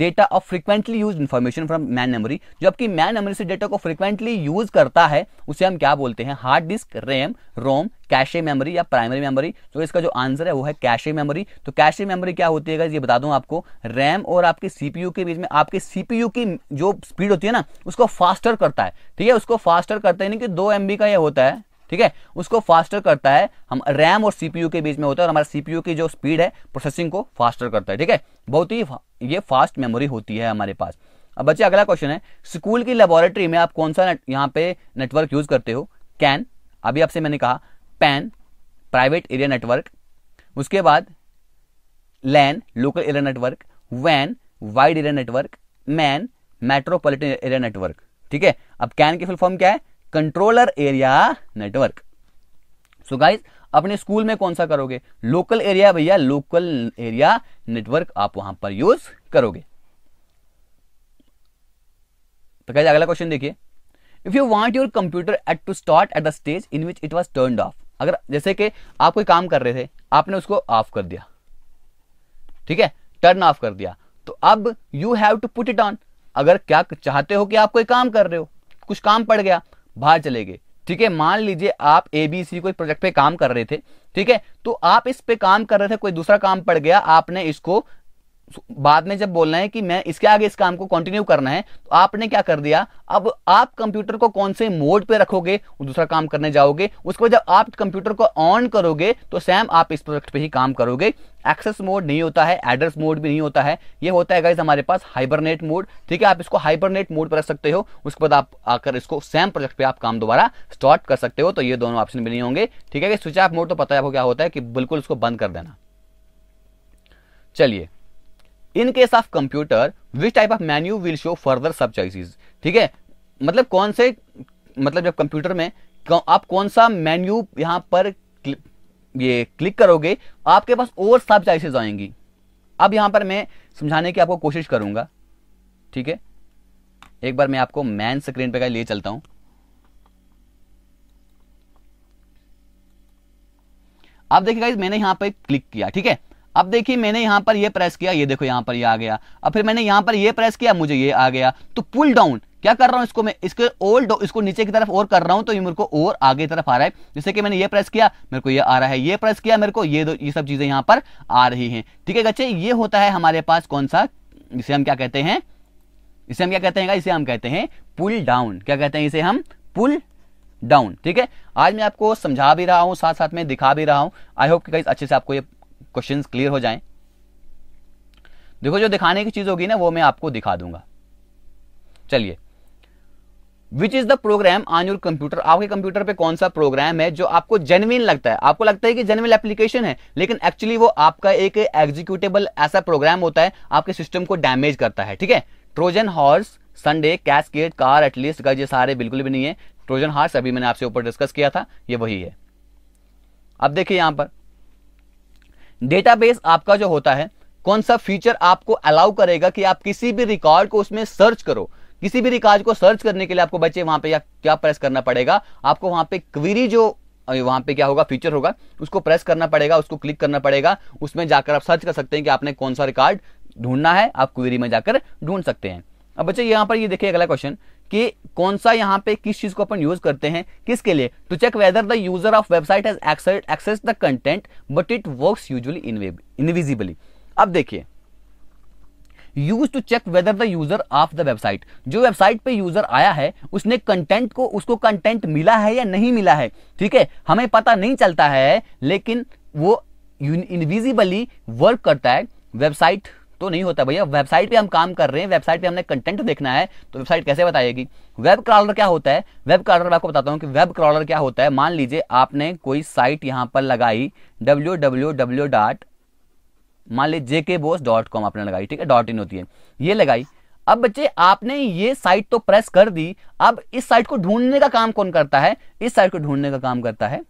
data of frequently use information from main memory जो आपकी मैन मेमोरी से डेटा को फ्रीक्वेंटली यूज करता है उसे हम क्या बोलते हैं hard disk RAM ROM cache memory या प्राइमरी मेमोरी तो इसका जो आंसर है वो है कैशे मेमोरी तो कैशे मेमोरी क्या होती है ये बता दूं आपको रैम और आपके सीपीयू के बीच में आपके सीपीयू की जो स्पीड होती है ना उसको फास्टर करता है ठीक है उसको फास्टर करता है यानी कि दो एम का यह होता है ठीक है उसको फास्टर करता है हम रैम और सीपीयू के बीच में होता है और हमारा सीपीयू की जो स्पीड है प्रोसेसिंग को फास्टर करता है ठीक है बहुत ही ये फास्ट मेमोरी होती है हमारे पास अब बच्चे अगला क्वेश्चन है स्कूल की लेबोरेटरी में आप कौन सा यहाँ पे नेटवर्क यूज करते हो कैन अभी आपसे मैंने कहा पैन प्राइवेट एरिया नेटवर्क उसके बाद लैन लोकल एरिया नेटवर्क वैन wide area network MAN metropolitan area network ठीक है अब कैन की फुल फॉर्म क्या है controller area network so guys अपने स्कूल में कौन सा करोगे लोकल एरिया भैया लोकल एरिया नेटवर्क आप वहां पर यूज करोगे तो कहते अगला क्वेश्चन देखिए if you want your computer at to start at the stage in which it was turn off अगर जैसे कि आप कोई काम कर रहे थे आपने उसको ऑफ कर दिया ठीक है टर्न ऑफ कर दिया तो अब you have to put it on अगर क्या चाहते हो कि आप कोई काम कर रहे हो कुछ काम पड़ गया बाहर चले गए ठीक है मान लीजिए आप एबीसी को सी प्रोजेक्ट पे काम कर रहे थे ठीक है तो आप इस पे काम कर रहे थे कोई दूसरा काम पड़ गया आपने इसको बाद में जब बोलना है कि मैं इसके आगे इस काम को कंटिन्यू करना है तो आपने क्या कर दिया अब आप कंप्यूटर को कौन से मोड पे रखोगे दूसरा काम करने जाओगे उसके बाद जब आप कंप्यूटर को ऑन करोगे तो सैम आप इस प्रोजेक्ट पे ही काम करोगे एक्सेस मोड नहीं होता है एड्रेस मोड भी नहीं होता है ये होता है गाइज हमारे पास हाइबरनेट मोड ठीक है आप इसको हाइबरनेट मोड पर रख सकते हो उसके बाद आप आकर इसको सेम प्रोजेक्ट पे आप काम दोबारा स्टार्ट कर सकते हो तो ये दोनों ऑप्शन भी नहीं होंगे ठीक है स्विच ऑफ मोड तो पता है आपको क्या होता है कि बिल्कुल उसको बंद कर देना चलिए in case of computer which type of menu will show further sub choices ठीक है मतलब कौन से मतलब जब कंप्यूटर में आप कौन सा मेन्यू यहां पर क्लि, ये क्लिक करोगे आपके पास और सब चॉइसिस आएंगी अब यहां पर मैं समझाने की आपको कोशिश करूंगा ठीक है एक बार मैं आपको मैन स्क्रीन पे का ले चलता हूं आप देखिए मैंने यहां पर क्लिक किया ठीक है अब देखिए मैंने यहां पर ये प्रेस किया ये देखो यहां पर ये आ गया अब फिर मैंने यहां पर ये प्रेस किया मुझे ये आ गया तो पुल डाउन क्या कर रहा हूं इसको मैं इसके और इसको नीचे की तरफ और कर रहा हूं तो ये मेरे को और आगे की तरफ आ रहा है जैसे कि मैंने ये प्रेस किया मेरे को ये आ रहा है ये प्रेस किया मेरे को ये दो ये सब चीजें यहां पर आ रही हैं ठीक है बच्चे ये होता है हमारे पास कौन सा इसे हम क्या कहते हैं इसे हम क्या कहते हैं इसे हम कहते हैं पुल डाउन क्या कहते हैं इसे हम पुल डाउन ठीक है आज मैं आपको समझा भी रहा हूं साथ साथ में दिखा भी रहा हूं आई होप कि अच्छे से आपको ये क्वेश्चंस क्लियर हो जाएं देखो जो दिखाने की चीज होगी ना वो मैं आपको दिखा दूंगा चलिए which is the program on your computer आपके कंप्यूटर पे कौन सा प्रोग्राम है जो आपको जेनविन लगता है आपको लगता है कि जेनविन एप्लीकेशन है लेकिन एक्चुअली वो आपका एक एग्जीक्यूटेबल ऐसा प्रोग्राम होता है आपके सिस्टम को डैमेज करता है ठीक है ट्रोजन हॉर्स संडे कैसकेट कार एटलीस्ट ये सारे बिल्कुल भी नहीं है ट्रोजन हार्स अभी मैंने आपसे ऊपर डिस्कस किया था ये वही है अब देखिए यहां पर डेटाबेस आपका जो होता है कौन सा फीचर आपको अलाउ करेगा कि आप किसी भी रिकॉर्ड को उसमें सर्च करो किसी भी रिकॉर्ड को सर्च करने के लिए आपको बच्चे वहां पे या क्या प्रेस करना पड़ेगा आपको वहां पे क्वेरी जो वहां पे क्या होगा फीचर होगा उसको प्रेस करना पड़ेगा उसको क्लिक करना पड़ेगा उसमें जाकर आप सर्च कर सकते हैं कि आपने कौन सा रिकॉर्ड ढूंढना है आप क्वेरी में जाकर ढूंढ सकते हैं अब बच्चे यहाँ पर ये देखिए अगला क्वेश्चन कि कौन सा यहाँ पे किस चीज को अपन यूज करते हैं किसके लिए to check whether the user of website has access the content but it work usually invisibly अब देखिए use to check whether the user of the website जो वेबसाइट पे यूजर आया है उसने कंटेंट को उसको कंटेंट मिला है या नहीं मिला है ठीक है हमें पता नहीं चलता है लेकिन वो इनविजिबली वर्क करता है वेबसाइट तो नहीं होता भैया वेबसाइट पे हम काम कर रहे हैं वेबसाइट पे हमने कंटेंट देखना है तो वेबसाइट कैसे बताएगी वेब क्रॉलर क्या होता है वेब क्रॉलर मैं आपको बताता हूँ कि वेब क्रॉलर क्या होता है मान लीजिए आपने कोई साइट यहाँ पर लगाई डब्ल्यू मान लीजिए जेके बोस डॉट कॉम आपने लगाई ठीक है डॉट इन होती है ये लगाई अब बच्चे आपने ये साइट तो प्रेस कर दी अब इस साइट को ढूंढने का काम कौन करता है इस साइट को ढूंढने का काम करता है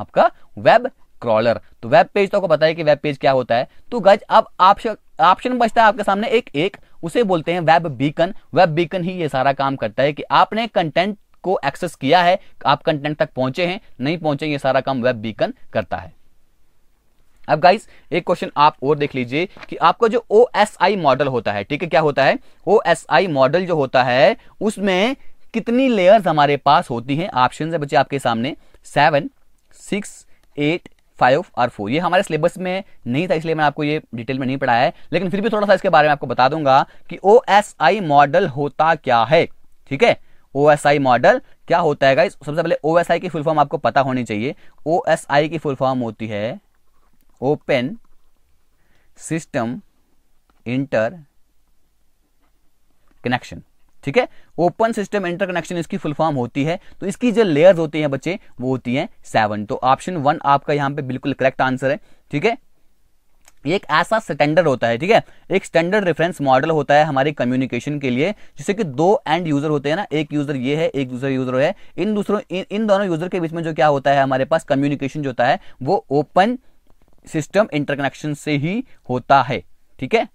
आपका वेब क्रॉलर तो वेब पेज तो आपको पता है कि वेब पेज क्या होता है तो गज अब आप ऑप्शन बचता है आपके सामने एक एक उसे बोलते हैं वेब बीकन वेब बीकन ही ये सारा काम करता है कि आपने कंटेंट को एक्सेस किया है आप कंटेंट तक पहुंचे हैं नहीं पहुंचे ये सारा काम वेब बीकन करता है अब गाइस एक क्वेश्चन आप और देख लीजिए कि आपका जो ओ मॉडल होता है ठीक है क्या होता है ओ मॉडल जो होता है उसमें कितनी लेयर्स हमारे पास होती हैं ऑप्शन है बच्चे आपके सामने सेवन सिक्स एट फाइव और फोर ये हमारे सिलेबस में नहीं था इसलिए मैं आपको ये डिटेल में नहीं पढ़ाया है लेकिन फिर भी थोड़ा सा इसके बारे में आपको बता दूंगा कि ओ मॉडल होता क्या है ठीक है ओ मॉडल क्या होता है सबसे पहले ओ की फुल फॉर्म आपको पता होनी चाहिए ओ की फुल फॉर्म होती है ओपन सिस्टम इंटर कनेक्शन ठीक है ओपन सिस्टम इंटरकनेक्शन इसकी फुल फॉर्म होती है तो इसकी जो लेयर्स होती हैं बच्चे वो होती हैं सेवन तो ऑप्शन वन आपका यहां पे बिल्कुल करेक्ट आंसर है ठीक है एक ऐसा स्टैंडर्ड होता है ठीक है एक स्टैंडर्ड रेफरेंस मॉडल होता है हमारे कम्युनिकेशन के लिए जिससे कि दो एंड यूजर होते हैं ना एक यूजर ये है एक दूसरा यूजर है इन दूसरों इन दोनों यूजर के बीच में जो क्या होता है हमारे पास कम्युनिकेशन जो होता है वो ओपन सिस्टम इंटरकनेक्शन से ही होता है ठीक है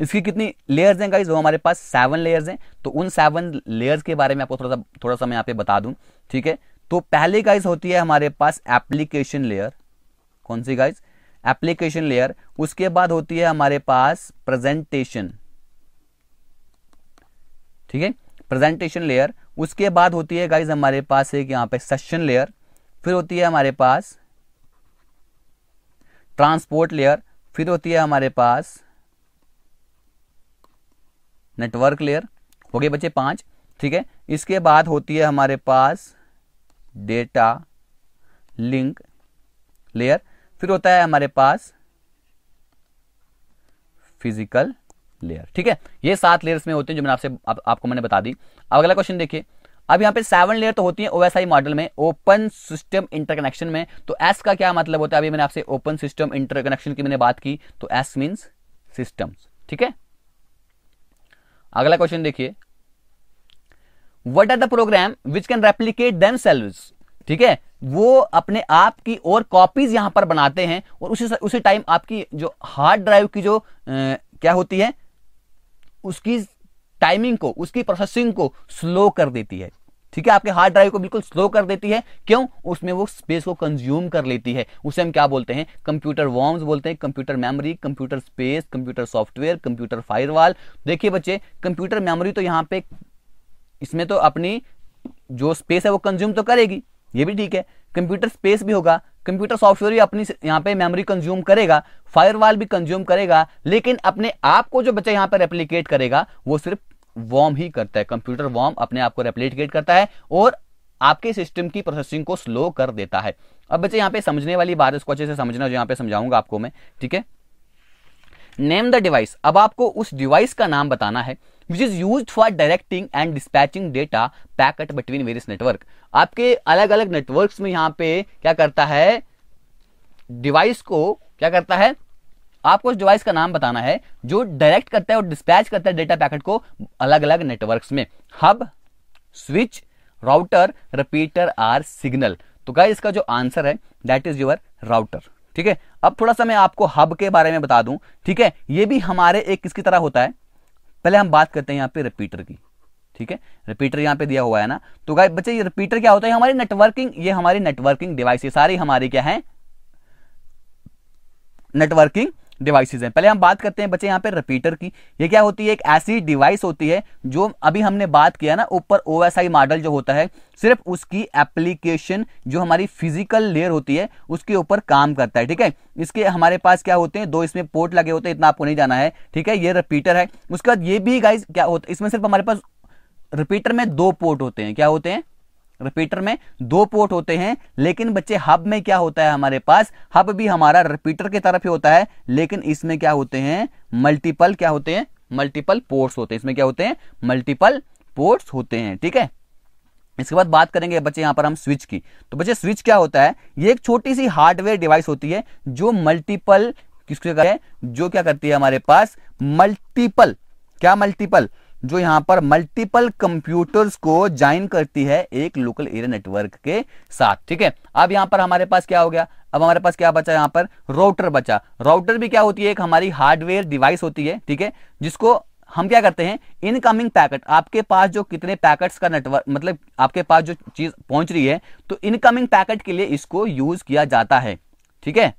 इसकी कितनी लेयर्स हैं गाइज वो हमारे पास सेवन लेयर्स हैं तो उन सेवन लेयर्स के बारे में आपको थोड़ा सा थोड़ा सा मैं यहाँ पे बता दूं ठीक है तो पहले गाइज होती है हमारे पास एप्लीकेशन लेयर कौन सी गाइज एप्लीकेशन लेयर उसके बाद होती है हमारे पास प्रेजेंटेशन ठीक है प्रेजेंटेशन लेयर उसके बाद होती है गाइज हमारे पास एक यहाँ पे सेशन लेयर फिर होती है हमारे पास ट्रांसपोर्ट लेयर फिर होती है हमारे पास नेटवर्क लेयर हो गए बच्चे पांच ठीक है इसके बाद होती है हमारे पास डेटा लिंक लेयर फिर होता है हमारे पास फिजिकल लेयर ठीक है ये सात लेयर्स में होते हैं जो मैंने आपसे आप, आपको मैंने बता दी अब अगला क्वेश्चन देखिए अब यहाँ पे सेवन लेयर तो होती है ओएसआई मॉडल में ओपन सिस्टम इंटरकनेक्शन में तो एस का क्या मतलब होता है अभी मैंने आपसे ओपन सिस्टम इंटरकनेक्शन की मैंने बात की तो एस मीन्स सिस्टम ठीक है अगला क्वेश्चन देखिए what are the program which can replicate them ठीक है वो अपने आप की और कॉपीज यहां पर बनाते हैं और उसी उसी टाइम आपकी जो हार्ड ड्राइव की जो आ, क्या होती है उसकी टाइमिंग को उसकी प्रोसेसिंग को स्लो कर देती है ठीक है आपके हार्ड ड्राइव को बिल्कुल स्लो कर देती है क्यों उसमें वो स्पेस को कंज्यूम कर लेती है उसे हम क्या बोलते हैं कंप्यूटर वॉर्म्स बोलते हैं computer memory computer space computer software computer firewall देखिए बच्चे कंप्यूटर मेमोरी तो यहां पे इसमें तो अपनी जो स्पेस है वो कंज्यूम तो करेगी ये भी ठीक है कंप्यूटर स्पेस भी होगा कंप्यूटर सॉफ्टवेयर भी अपनी यहाँ पे मेमोरी कंज्यूम करेगा फायरवॉल भी कंज्यूम करेगा लेकिन अपने आप को जो बच्चा यहाँ पर रेप्लीकेट करेगा वो सिर्फ वार्म ही करता है कंप्यूटर वार्म अपने आप को रेप्लिकेट करता है और आपके सिस्टम की प्रोसेसिंग को स्लो कर देता है अब बच्चे यहां पे समझने वाली बात इसको अच्छे से समझना जो यहां पे समझाऊंगा आपको मैं ठीक है नेम द डिवाइस अब आपको उस डिवाइस का नाम बताना है which is use for directing and dispatching data packet between various network आपके अलग अलग नेटवर्क में यहां पे क्या करता है डिवाइस को क्या करता है आपको उस डिवाइस का नाम बताना है जो डायरेक्ट करता है और डिस्पैच करता है डेटा पैकेट को अलग अलग नेटवर्क्स में hub switch router repeater or signal तो क्या इसका जो आंसर है दैट इज योर राउटर ठीक है अब थोड़ा सा मैं आपको हब के बारे में बता दूं ठीक है ये भी हमारे एक किसकी तरह होता है पहले हम बात करते हैं यहां पे रिपीटर की ठीक है रिपीटर यहां पे दिया हुआ है ना तो गाय बच्चे ये रिपीटर क्या होता है हमारी नेटवर्किंग ये हमारी नेटवर्किंग डिवाइस ये सारी हमारी क्या है नेटवर्किंग डिवाइसेज हैं पहले हम बात करते हैं बच्चे यहाँ पे रिपीटर की ये क्या होती है एक ऐसी डिवाइस होती है जो अभी हमने बात किया ना ऊपर ओ मॉडल जो होता है सिर्फ उसकी एप्लीकेशन जो हमारी फिजिकल लेयर होती है उसके ऊपर काम करता है ठीक है इसके हमारे पास क्या होते हैं दो इसमें पोर्ट लगे होते हैं इतना आपको नहीं जाना है ठीक है ये रिपीटर है उसके बाद ये भी गाइज क्या होता है इसमें सिर्फ हमारे पास रिपीटर में दो पोर्ट होते हैं क्या होते हैं रिपीटर में दो पोर्ट होते हैं लेकिन बच्चे हब में क्या होता है हमारे पास हब भी हमारा रिपीटर की तरफ ही होता है लेकिन इसमें क्या होते हैं मल्टीपल क्या होते हैं मल्टीपल पोर्ट्स होते हैं इसमें क्या होते हैं मल्टीपल पोर्ट्स होते हैं ठीक है इसके बाद बात करेंगे बच्चे यहाँ पर हम स्विच की तो बच्चे स्विच क्या होता है ये एक छोटी सी हार्डवेयर डिवाइस होती है जो मल्टीपल किसके जो क्या करती है हमारे पास मल्टीपल क्या मल्टीपल जो यहाँ पर मल्टीपल कंप्यूटर्स को ज्वाइन करती है एक लोकल एरिया नेटवर्क के साथ ठीक है अब यहां पर हमारे पास क्या हो गया अब हमारे पास क्या बचा यहां पर राउटर बचा राउटर भी क्या होती है एक हमारी हार्डवेयर डिवाइस होती है ठीक है जिसको हम क्या करते हैं इनकमिंग पैकेट आपके पास जो कितने पैकेट्स का नेटवर्क मतलब आपके पास जो चीज पहुंच रही है तो इनकमिंग पैकेट के लिए इसको यूज किया जाता है ठीक है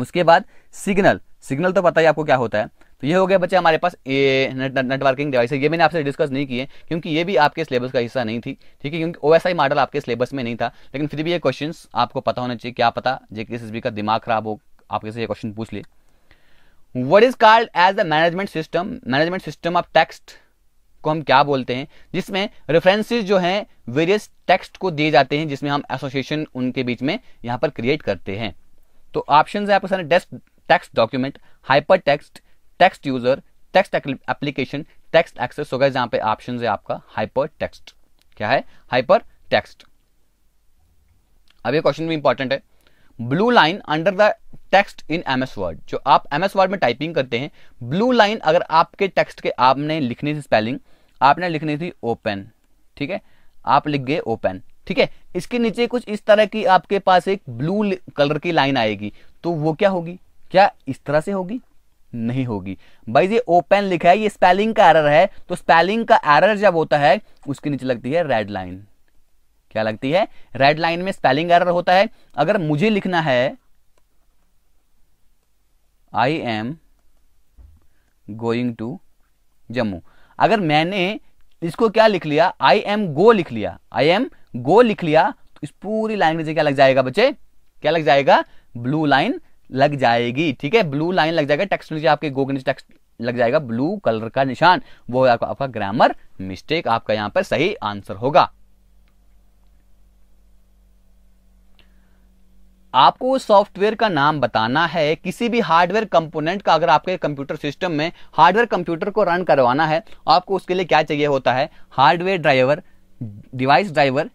उसके बाद सिग्नल सिग्नल तो पता ही आपको क्या होता है तो ये हो गया बच्चे हमारे पास ए नेटवर्किंग डिवाइस ये मैंने आपसे डिस्कस नहीं किए क्योंकि ये भी आपके सिलेबस का हिस्सा नहीं थी ठीक है क्योंकि ओएसआई मॉडल आपके सिलेबस में नहीं था लेकिन फिर भी ये क्वेश्चन आपको पता होना चाहिए क्या पता जे बी का दिमाग खराब हो आपके से ये क्वेश्चन पूछ लिए what is called as the management system management system of text को हम क्या बोलते हैं जिसमें रेफरेंसेज जो हैं वेरियस टेक्स्ट को दिए जाते हैं जिसमें हम एसोसिएशन उनके बीच में यहाँ पर क्रिएट करते हैं तो ऑप्शन है आपके सामने desk text document hypertext text user text application text access होगा जहां पे ऑप्शन है आपका हाइपर टेक्स्ट क्या है हाइपर टेक्स्ट अब ये क्वेश्चन भी इंपॉर्टेंट है blue line under the text in M S Word जो आप एम एस वर्ड में टाइपिंग करते हैं ब्लू लाइन अगर आपके टेक्स्ट के आपने लिखनी थी स्पेलिंग आपने लिखनी थी ओपन ठीक है आप लिख गए ओपन ठीक है इसके नीचे कुछ इस तरह की आपके पास एक ब्लू कलर की लाइन आएगी तो वो क्या होगी क्या इस तरह से होगी नहीं होगी भाई ये ओपन लिखा है ये स्पेलिंग का एरर है तो स्पेलिंग का एरर जब होता है उसके नीचे लगती है रेड लाइन क्या लगती है रेड लाइन में स्पेलिंग एरर होता है अगर मुझे लिखना है I am going to Jammu अगर मैंने इसको क्या लिख लिया आई एम गो लिख लिया आई एम गो लिख लिया तो इस पूरी लाइन में क्या लग जाएगा बच्चे क्या लग जाएगा ब्लू लाइन लग जाएगी ठीक है ब्लू लाइन लग जाएगा टेक्स्ट लीजिए आपके गो के टेक्स्ट लग जाएगा ब्लू कलर का निशान वो आपका, आपका ग्रामर मिस्टेक आपका यहां पर सही आंसर होगा आपको उस सॉफ्टवेयर का नाम बताना है किसी भी हार्डवेयर कंपोनेंट का अगर आपके कंप्यूटर सिस्टम में हार्डवेयर कंप्यूटर को रन करवाना है आपको उसके लिए क्या चाहिए होता है hardware driver device driver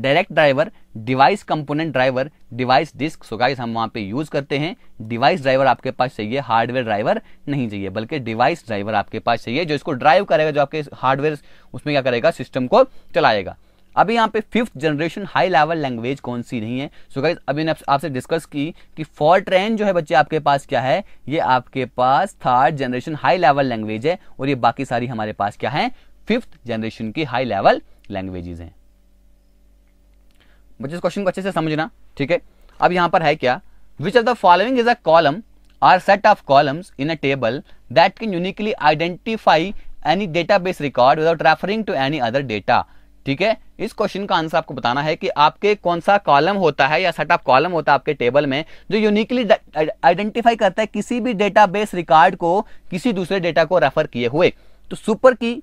direct driver device component driver device disk so guys हम वहां पे यूज करते हैं डिवाइस ड्राइवर आपके पास चाहिए हार्डवेयर ड्राइवर नहीं चाहिए बल्कि डिवाइस ड्राइवर आपके पास चाहिए जो इसको ड्राइव करेगा जो आपके हार्डवेयर उसमें क्या करेगा सिस्टम को चलाएगा अभी यहाँ पे fifth generation high level language कौन सी नहीं है सो so गाइज अभी आपसे डिस्कस की कि फॉल्ट्रेन जो है बच्चे आपके पास क्या है ये आपके पास third generation high level language है और ये बाकी सारी हमारे पास क्या है फिफ्थ जनरेशन की हाई लेवल लैंग्वेजेज हैं मुझे इस क्वेश्चन को अच्छे से समझना ठीक है अब यहाँ पर है क्या which of the following is a column or set of columns in a table that can uniquely identify any database record without referring to any other data ठीक है इस क्वेश्चन का आंसर आपको बताना है कि आपके कौन सा कॉलम होता है या सेट ऑफ कॉलम होता है आपके टेबल में जो यूनिकली आइडेंटिफाई करता है किसी भी डेटाबेस रिकॉर्ड को किसी दूसरे डेटा को रेफर किए हुए तो सुपर की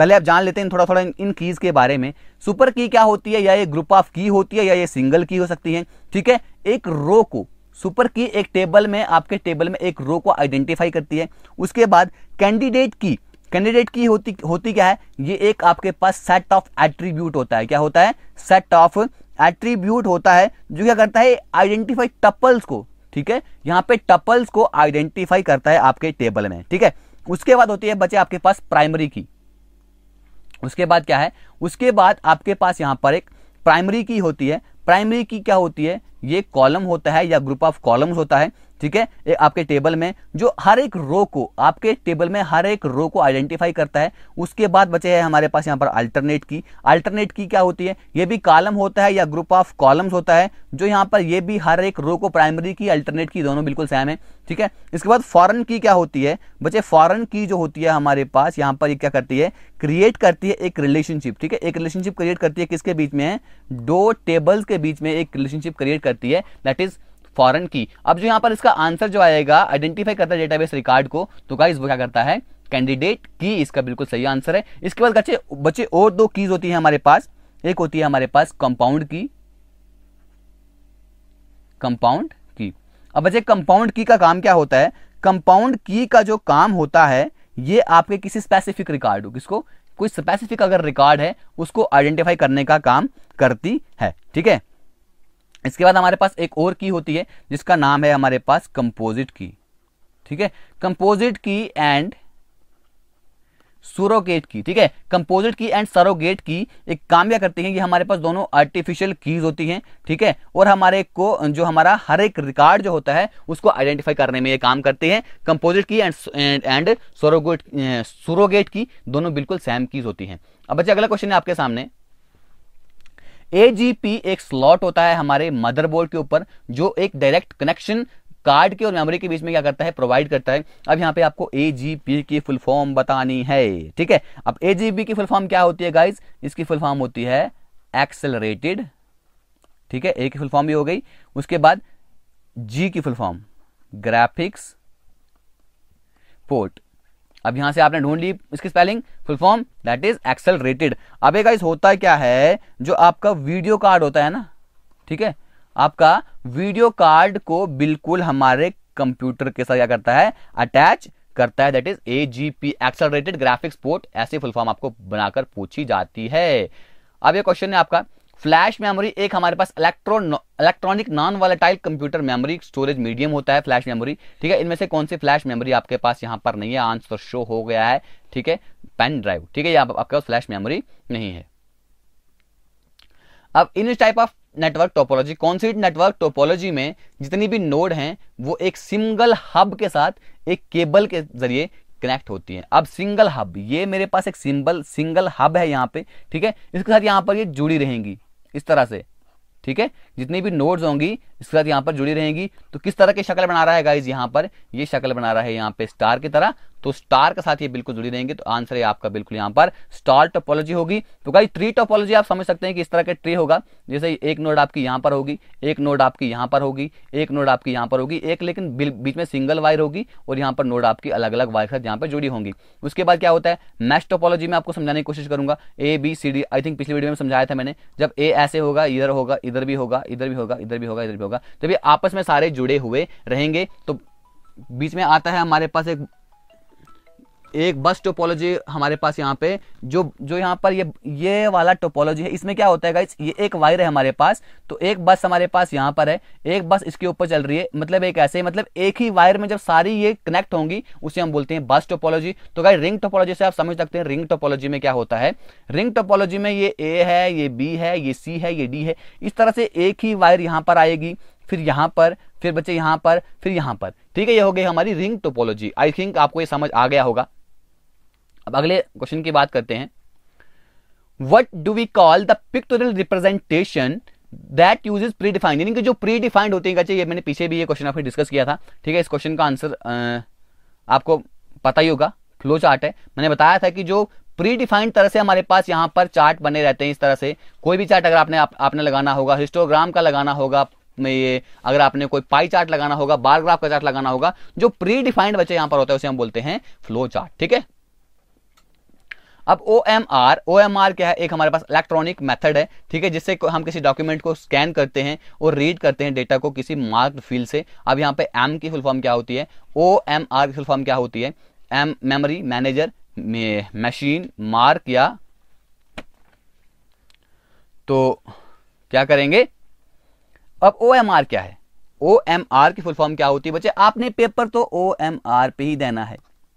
पहले आप जान लेते हैं थोड़ा थोड़ा इन, कीज़ के बारे में सुपर की क्या होती है या ये ग्रुप ऑफ की होती है या ये सिंगल की हो सकती है ठीक है एक रो को सुपर की एक टेबल में आपके टेबल में एक रो को आइडेंटिफाई करती है उसके बाद कैंडिडेट की कैंडिडेट की होती होती क्या है ये एक आपके पास सेट ऑफ एट्रीब्यूट होता है क्या होता है सेट ऑफ एट्रीब्यूट होता है जो क्या करता है आइडेंटिफाई टपल्स को ठीक है यहाँ पे टपल्स को आइडेंटिफाई करता है आपके टेबल में ठीक है उसके बाद होती है बचे आपके पास प्राइमरी की उसके बाद क्या है उसके बाद आपके पास यहां पर एक प्राइमरी की होती है प्राइमरी की क्या होती है ये कॉलम होता है या ग्रुप ऑफ कॉलम्स होता है ठीक है ये आपके टेबल में जो हर एक रो को आपके टेबल में हर एक रो को आइडेंटिफाई करता है उसके बाद बचे हैं हमारे पास यहाँ पर अल्टरनेट की अल्टरनेट की क्या होती है ये भी कॉलम होता है या ग्रुप ऑफ कॉलम्स होता है जो यहाँ पर ये भी हर एक रो को प्राइमरी की अल्टरनेट की दोनों बिल्कुल सेम है ठीक है इसके बाद फॉरन की क्या होती है बचे फॉरन की जो होती है हमारे पास यहाँ पर ये क्या करती है क्रिएट करती है एक रिलेशनशिप ठीक है एक रिलेशनशिप क्रिएट करती है किसके बीच में है दो टेबल्स के बीच में एक रिलेशनशिप क्रिएट करती है दैट इज़ फॉरन की अब जो यहाँ पर इसका आंसर जो आएगा आइडेंटिफाई करता है डेटाबेस रिकॉर्ड को तो गाइस वो क्या करता है कैंडिडेट की इसका बिल्कुल सही आंसर है इसके बाद बच्चे बच्चे और दो कीज होती है हमारे पास एक होती है हमारे पास कंपाउंड की कंपाउंड की अब बच्चे कंपाउंड की का काम क्या होता है कंपाउंड की का जो काम होता है ये आपके किसी स्पेसिफिक रिकॉर्ड हो किसको कोई स्पेसिफिक अगर रिकॉर्ड है उसको आइडेंटिफाई करने का काम करती है ठीक है इसके बाद हमारे पास एक और की होती है जिसका नाम है हमारे पास कंपोजिट की ठीक है कंपोजिट की एंड सुरोगेट की ठीक है कंपोजिट की एंड सरोगेट की एक काम क्या करती है कि हमारे पास दोनों आर्टिफिशियल कीज होती हैं ठीक है और हमारे को जो हमारा हर एक रिकॉर्ड जो होता है उसको आइडेंटिफाई करने में ये काम करती है composite key and and surrogate surrogate की दोनों बिल्कुल सेम कीज होती हैं अब बच्चे अगला क्वेश्चन है आपके सामने एजीपी एक स्लॉट होता है हमारे मदरबोर्ड के ऊपर जो एक डायरेक्ट कनेक्शन कार्ड के और मेमोरी के बीच में क्या करता है प्रोवाइड करता है अब यहाँ पे आपको ए की फुल फॉर्म बतानी है ठीक है अब ए की फुल फॉर्म क्या होती है गाइज इसकी फुल फॉर्म होती है एक्सेलरेटेड ठीक है ए की फुल फॉर्म भी हो गई उसके बाद जी की फुल फॉर्म ग्राफिक्स पोर्ट अब यहां से आपने ढूंढ ली इसकी spelling full form that is rated अब एक होता क्या है जो आपका वीडियो कार्ड होता है ना ठीक है आपका वीडियो कार्ड को बिल्कुल हमारे कंप्यूटर के साथ क्या करता है अटैच करता है that is A G P accelerated graphics port ऐसे फुल फॉर्म आपको बनाकर पूछी जाती है अब ये क्वेश्चन है आपका फ्लैश मेमोरी एक हमारे पास electron electronic non volatile computer memory storage medium होता है फ्लैश मेमोरी ठीक है इनमें से कौन सी फ्लैश मेमोरी आपके पास यहां पर नहीं है आंसर शो हो गया है ठीक है पेन ड्राइव ठीक है आप, आपके पास फ्लैश मेमोरी नहीं है अब in type of network topology कौन सी नेटवर्क टोपोलॉजी में जितनी भी नोड हैं वो एक सिंगल हब के साथ एक केबल के जरिए कनेक्ट होती है अब सिंगल हब ये मेरे पास एक सिंबल सिंगल हब है यहाँ पे ठीक है इसके साथ यहाँ पर ये जुड़ी रहेंगी इस तरह से ठीक है जितनी भी नोड्स होंगी इसके साथ यहाँ पर जुड़ी रहेंगी तो किस तरह की शक्ल बना रहा है गाइज यहाँ पर ये शक्ल बना रहा है यहाँ पे स्टार की तरह तो स्टार के साथ ये बिल्कुल जुड़ी रहेंगी तो आंसर है आपका बिल्कुल यहाँ पर स्टार टोपोलॉजी होगी तो गाइज ट्री टोपोलॉजी आप समझ सकते हैं कि इस तरह के ट्री होगा जैसे एक नोड आपकी यहाँ पर होगी एक नोड आपकी यहाँ पर होगी एक नोड आपकी यहाँ पर होगी एक लेकिन बीच में सिंगल वायर होगी और यहाँ पर नोड आपकी अलग अलग वायर के साथ यहाँ पर जुड़ी होंगी उसके बाद क्या होता है मैच टोपोलॉजी में आपको समझाने की कोशिश करूंगा A B C D I think पिछली वीडियो में समझाया था मैंने जब ए ऐसे होगा इधर होगा इधर भी होगा इधर भी होगा इधर भी होगा इधर भी होगा जब तो ये आपस में सारे जुड़े हुए रहेंगे तो बीच में आता है हमारे पास एक एक बस टोपोलॉजी हमारे पास यहाँ पे जो जो यहाँ पर ये ये वाला टोपोलॉजी है इसमें क्या होता है गाइस ये एक वायर है हमारे पास तो एक बस हमारे पास यहाँ पर है एक बस इसके ऊपर चल रही है मतलब एक ऐसे मतलब एक ही वायर में जब सारी ये कनेक्ट होंगी उसे हम बोलते हैं बस टोपोलॉजी तो गाइस रिंग टोपोलॉजी से आप समझ सकते हैं रिंग टोपोलॉजी में क्या होता है रिंग टोपोलॉजी में ये ए है ये बी है ये सी है ये डी है इस तरह से एक ही वायर यहाँ पर आएगी फिर यहाँ पर फिर बच्चे यहाँ पर फिर यहाँ पर ठीक है ये हो गई हमारी रिंग टोपोलॉजी आई थिंक आपको ये समझ आ गया होगा अब अगले क्वेश्चन की बात करते हैं what do we call the pictorial representation that use is predefined यानी कि जो प्री डिफाइंड होती है ये मैंने पीछे भी ये क्वेश्चन आपने डिस्कस किया था ठीक है इस क्वेश्चन का आंसर आपको पता ही होगा फ्लो चार्ट है मैंने बताया था कि जो प्री डिफाइंड तरह से हमारे पास यहाँ पर चार्ट बने रहते हैं इस तरह से कोई भी चार्ट अगर आपने आप, आपने लगाना होगा हिस्टोग्राम का लगाना होगा में ये अगर आपने कोई पाई चार्ट लगाना होगा बार ग्राफ का चार्ट लगाना होगा जो प्री डिफाइंड बच्चे यहाँ पर होता है उसे हम बोलते हैं फ्लो चार्ट ठीक है अब O M R O M R क्या है एक हमारे पास इलेक्ट्रॉनिक मेथड है ठीक है जिससे हम किसी डॉक्यूमेंट को स्कैन करते हैं और रीड करते हैं डेटा को किसी मार्क्ड फील्ड से अब यहाँ पे एम की फुल फॉर्म क्या होती है ओ एम आर की फुल फॉर्म क्या होती है M memory manager machine mark या तो क्या करेंगे अब ओ एम आर क्या है ओ एम आर की फुल फॉर्म क्या होती है बच्चे आपने पेपर तो ओ एम आर पे ही देना है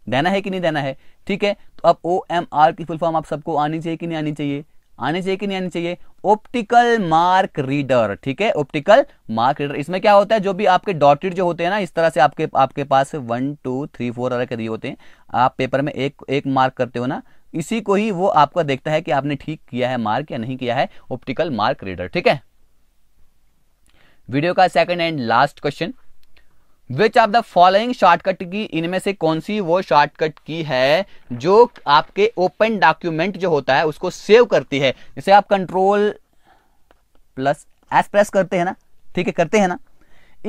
देना है कि नहीं देना है ठीक है तो अब ओ एम आर की फुल फॉर्म आप सबको आनी चाहिए कि नहीं आनी चाहिए आनी चाहिए कि नहीं आनी चाहिए ऑप्टिकल मार्क रीडर ठीक है ऑप्टिकल मार्क रीडर इसमें क्या होता है जो भी आपके डॉटेड जो होते हैं ना इस तरह से आपके आपके पास वन टू थ्री फोर अलग दिए होते हैं आप पेपर में एक एक मार्क करते हो ना इसी को ही वो आपका देखता है कि आपने ठीक किया है मार्क या नहीं किया है ऑप्टिकल मार्क रीडर ठीक है वीडियो का second and last question which of the following shortcut की इनमें से कौन सी वो शॉर्टकट की है जो आपके ओपन डॉक्यूमेंट जो होता है उसको सेव करती है जैसे आप कंट्रोल प्लस एस प्रेस करते हैं ना ठीक है करते हैं ना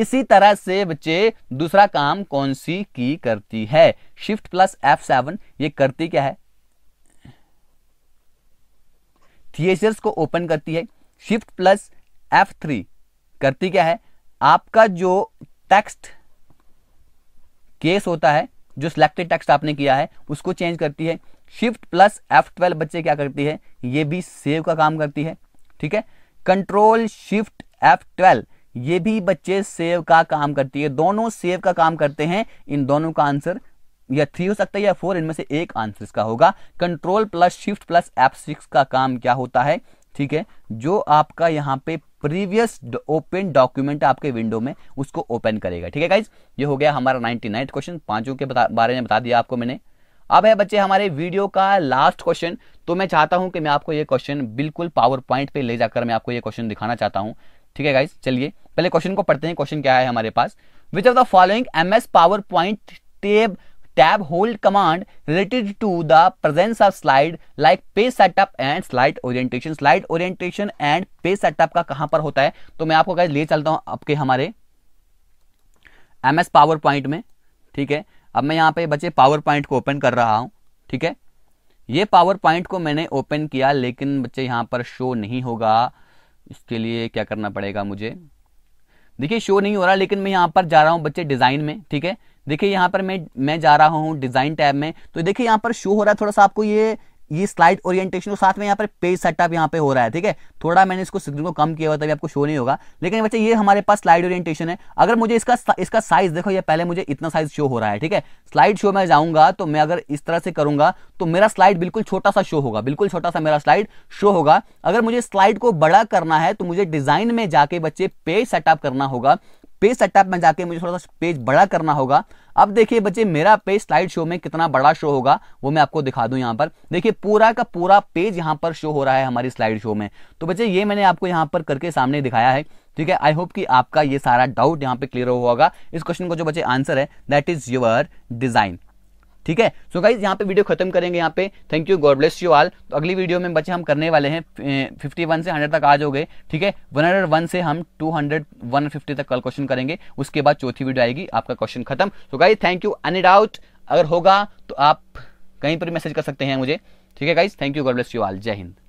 इसी तरह से बच्चे दूसरा काम कौन सी की करती है शिफ्ट प्लस एफ सेवन ये करती क्या है थिएटर्स को ओपन करती है शिफ्ट प्लस एफ थ्री करती क्या है आपका जो टेक्स्ट केस होता है जो सिलेक्टेड टेक्स्ट आपने किया है उसको चेंज करती है शिफ्ट प्लस एफ ट्वेल्व बच्चे क्या करती है ये भी सेव का काम करती है ठीक है कंट्रोल शिफ्ट एफ ट्वेल्व ये भी बच्चे सेव का काम करती है दोनों सेव का काम करते हैं इन दोनों का आंसर या थ्री हो सकता है या फोर इनमें से एक आंसर इसका होगा control plus shift plus F six का काम क्या होता है ठीक है जो आपका यहाँ पे प्रीवियस ओपन डॉक्यूमेंट आपके विंडो में उसको ओपन करेगा ठीक है गाइज ये हो गया हमारा नाइनटी नाइन्थ क्वेश्चन पांचों के बारे में बता दिया आपको मैंने अब है बच्चे हमारे वीडियो का लास्ट क्वेश्चन तो मैं चाहता हूं कि मैं आपको ये क्वेश्चन बिल्कुल पावर पॉइंट पे ले जाकर मैं आपको ये क्वेश्चन दिखाना चाहता हूं ठीक है गाइज चलिए पहले क्वेश्चन को पढ़ते हैं क्वेश्चन क्या है हमारे पास which of the following M S PowerPoint tab tab hold command related to the presence of slide like page setup and slide orientation slide orientation and page setup का कहां पर होता है तो मैं आपको कह ले चलता हूं आपके हमारे एम एस पावर पॉइंट में ठीक है अब मैं यहां पे बच्चे पावर पॉइंट को ओपन कर रहा हूं ठीक है ये पावर पॉइंट को मैंने ओपन किया लेकिन बच्चे यहां पर शो नहीं होगा इसके लिए क्या करना पड़ेगा मुझे देखिए शो नहीं हो रहा लेकिन मैं यहां पर जा रहा हूं बच्चे डिज़ाइन में ठीक है देखिए यहाँ पर मैं मैं जा रहा हूँ डिज़ाइन टैब में तो देखिए यहाँ पर शो हो रहा है थोड़ा सा आपको ये ये स्लाइड ओरिएंटेशन और साथ में यहाँ पर पेज सेटअप यहाँ पे हो रहा है ठीक है थोड़ा मैंने इसको स्क्रीन को कम किया हुआ तभी आपको शो नहीं होगा लेकिन बच्चे ये हमारे पास स्लाइड ओरिएंटेशन है अगर मुझे इसका इसका साइज देखो ये पहले मुझे इतना साइज शो हो रहा है ठीक है स्लाइड शो में जाऊंगा तो मैं अगर इस तरह से करूंगा तो मेरा स्लाइड बिल्कुल छोटा सा शो होगा बिल्कुल छोटा सा मेरा स्लाइड शो होगा अगर मुझे स्लाइड को बड़ा करना है तो मुझे डिजाइन में जाके बच्चे पेज सेटअप करना होगा पेज सेटअप में जाके मुझे थोड़ा सा पेज बड़ा करना होगा अब देखिए बच्चे मेरा पेज स्लाइड शो में कितना बड़ा शो होगा वो मैं आपको दिखा दूं यहाँ पर देखिए पूरा का पूरा पेज यहाँ पर शो हो रहा है हमारी स्लाइड शो में तो बच्चे ये मैंने आपको यहाँ पर करके सामने दिखाया है ठीक है आई होप कि आपका ये सारा डाउट यहाँ पे क्लियर होगा इस क्वेश्चन का जो बच्चे आंसर है दैट इज योअर डिजाइन ठीक है सो गाइज यहाँ पे वीडियो खत्म करेंगे यहाँ पे thank you God bless you all तो अगली वीडियो में बच्चे हम करने वाले हैं 51 से 100 तक आज हो गए ठीक है 101 से हम 200 150 तक कल क्वेश्चन करेंगे उसके बाद चौथी वीडियो आएगी आपका क्वेश्चन खत्म so guys thank you any doubt अगर होगा तो आप कहीं पर मैसेज कर सकते हैं मुझे ठीक है guys thank you God bless you all जय हिंद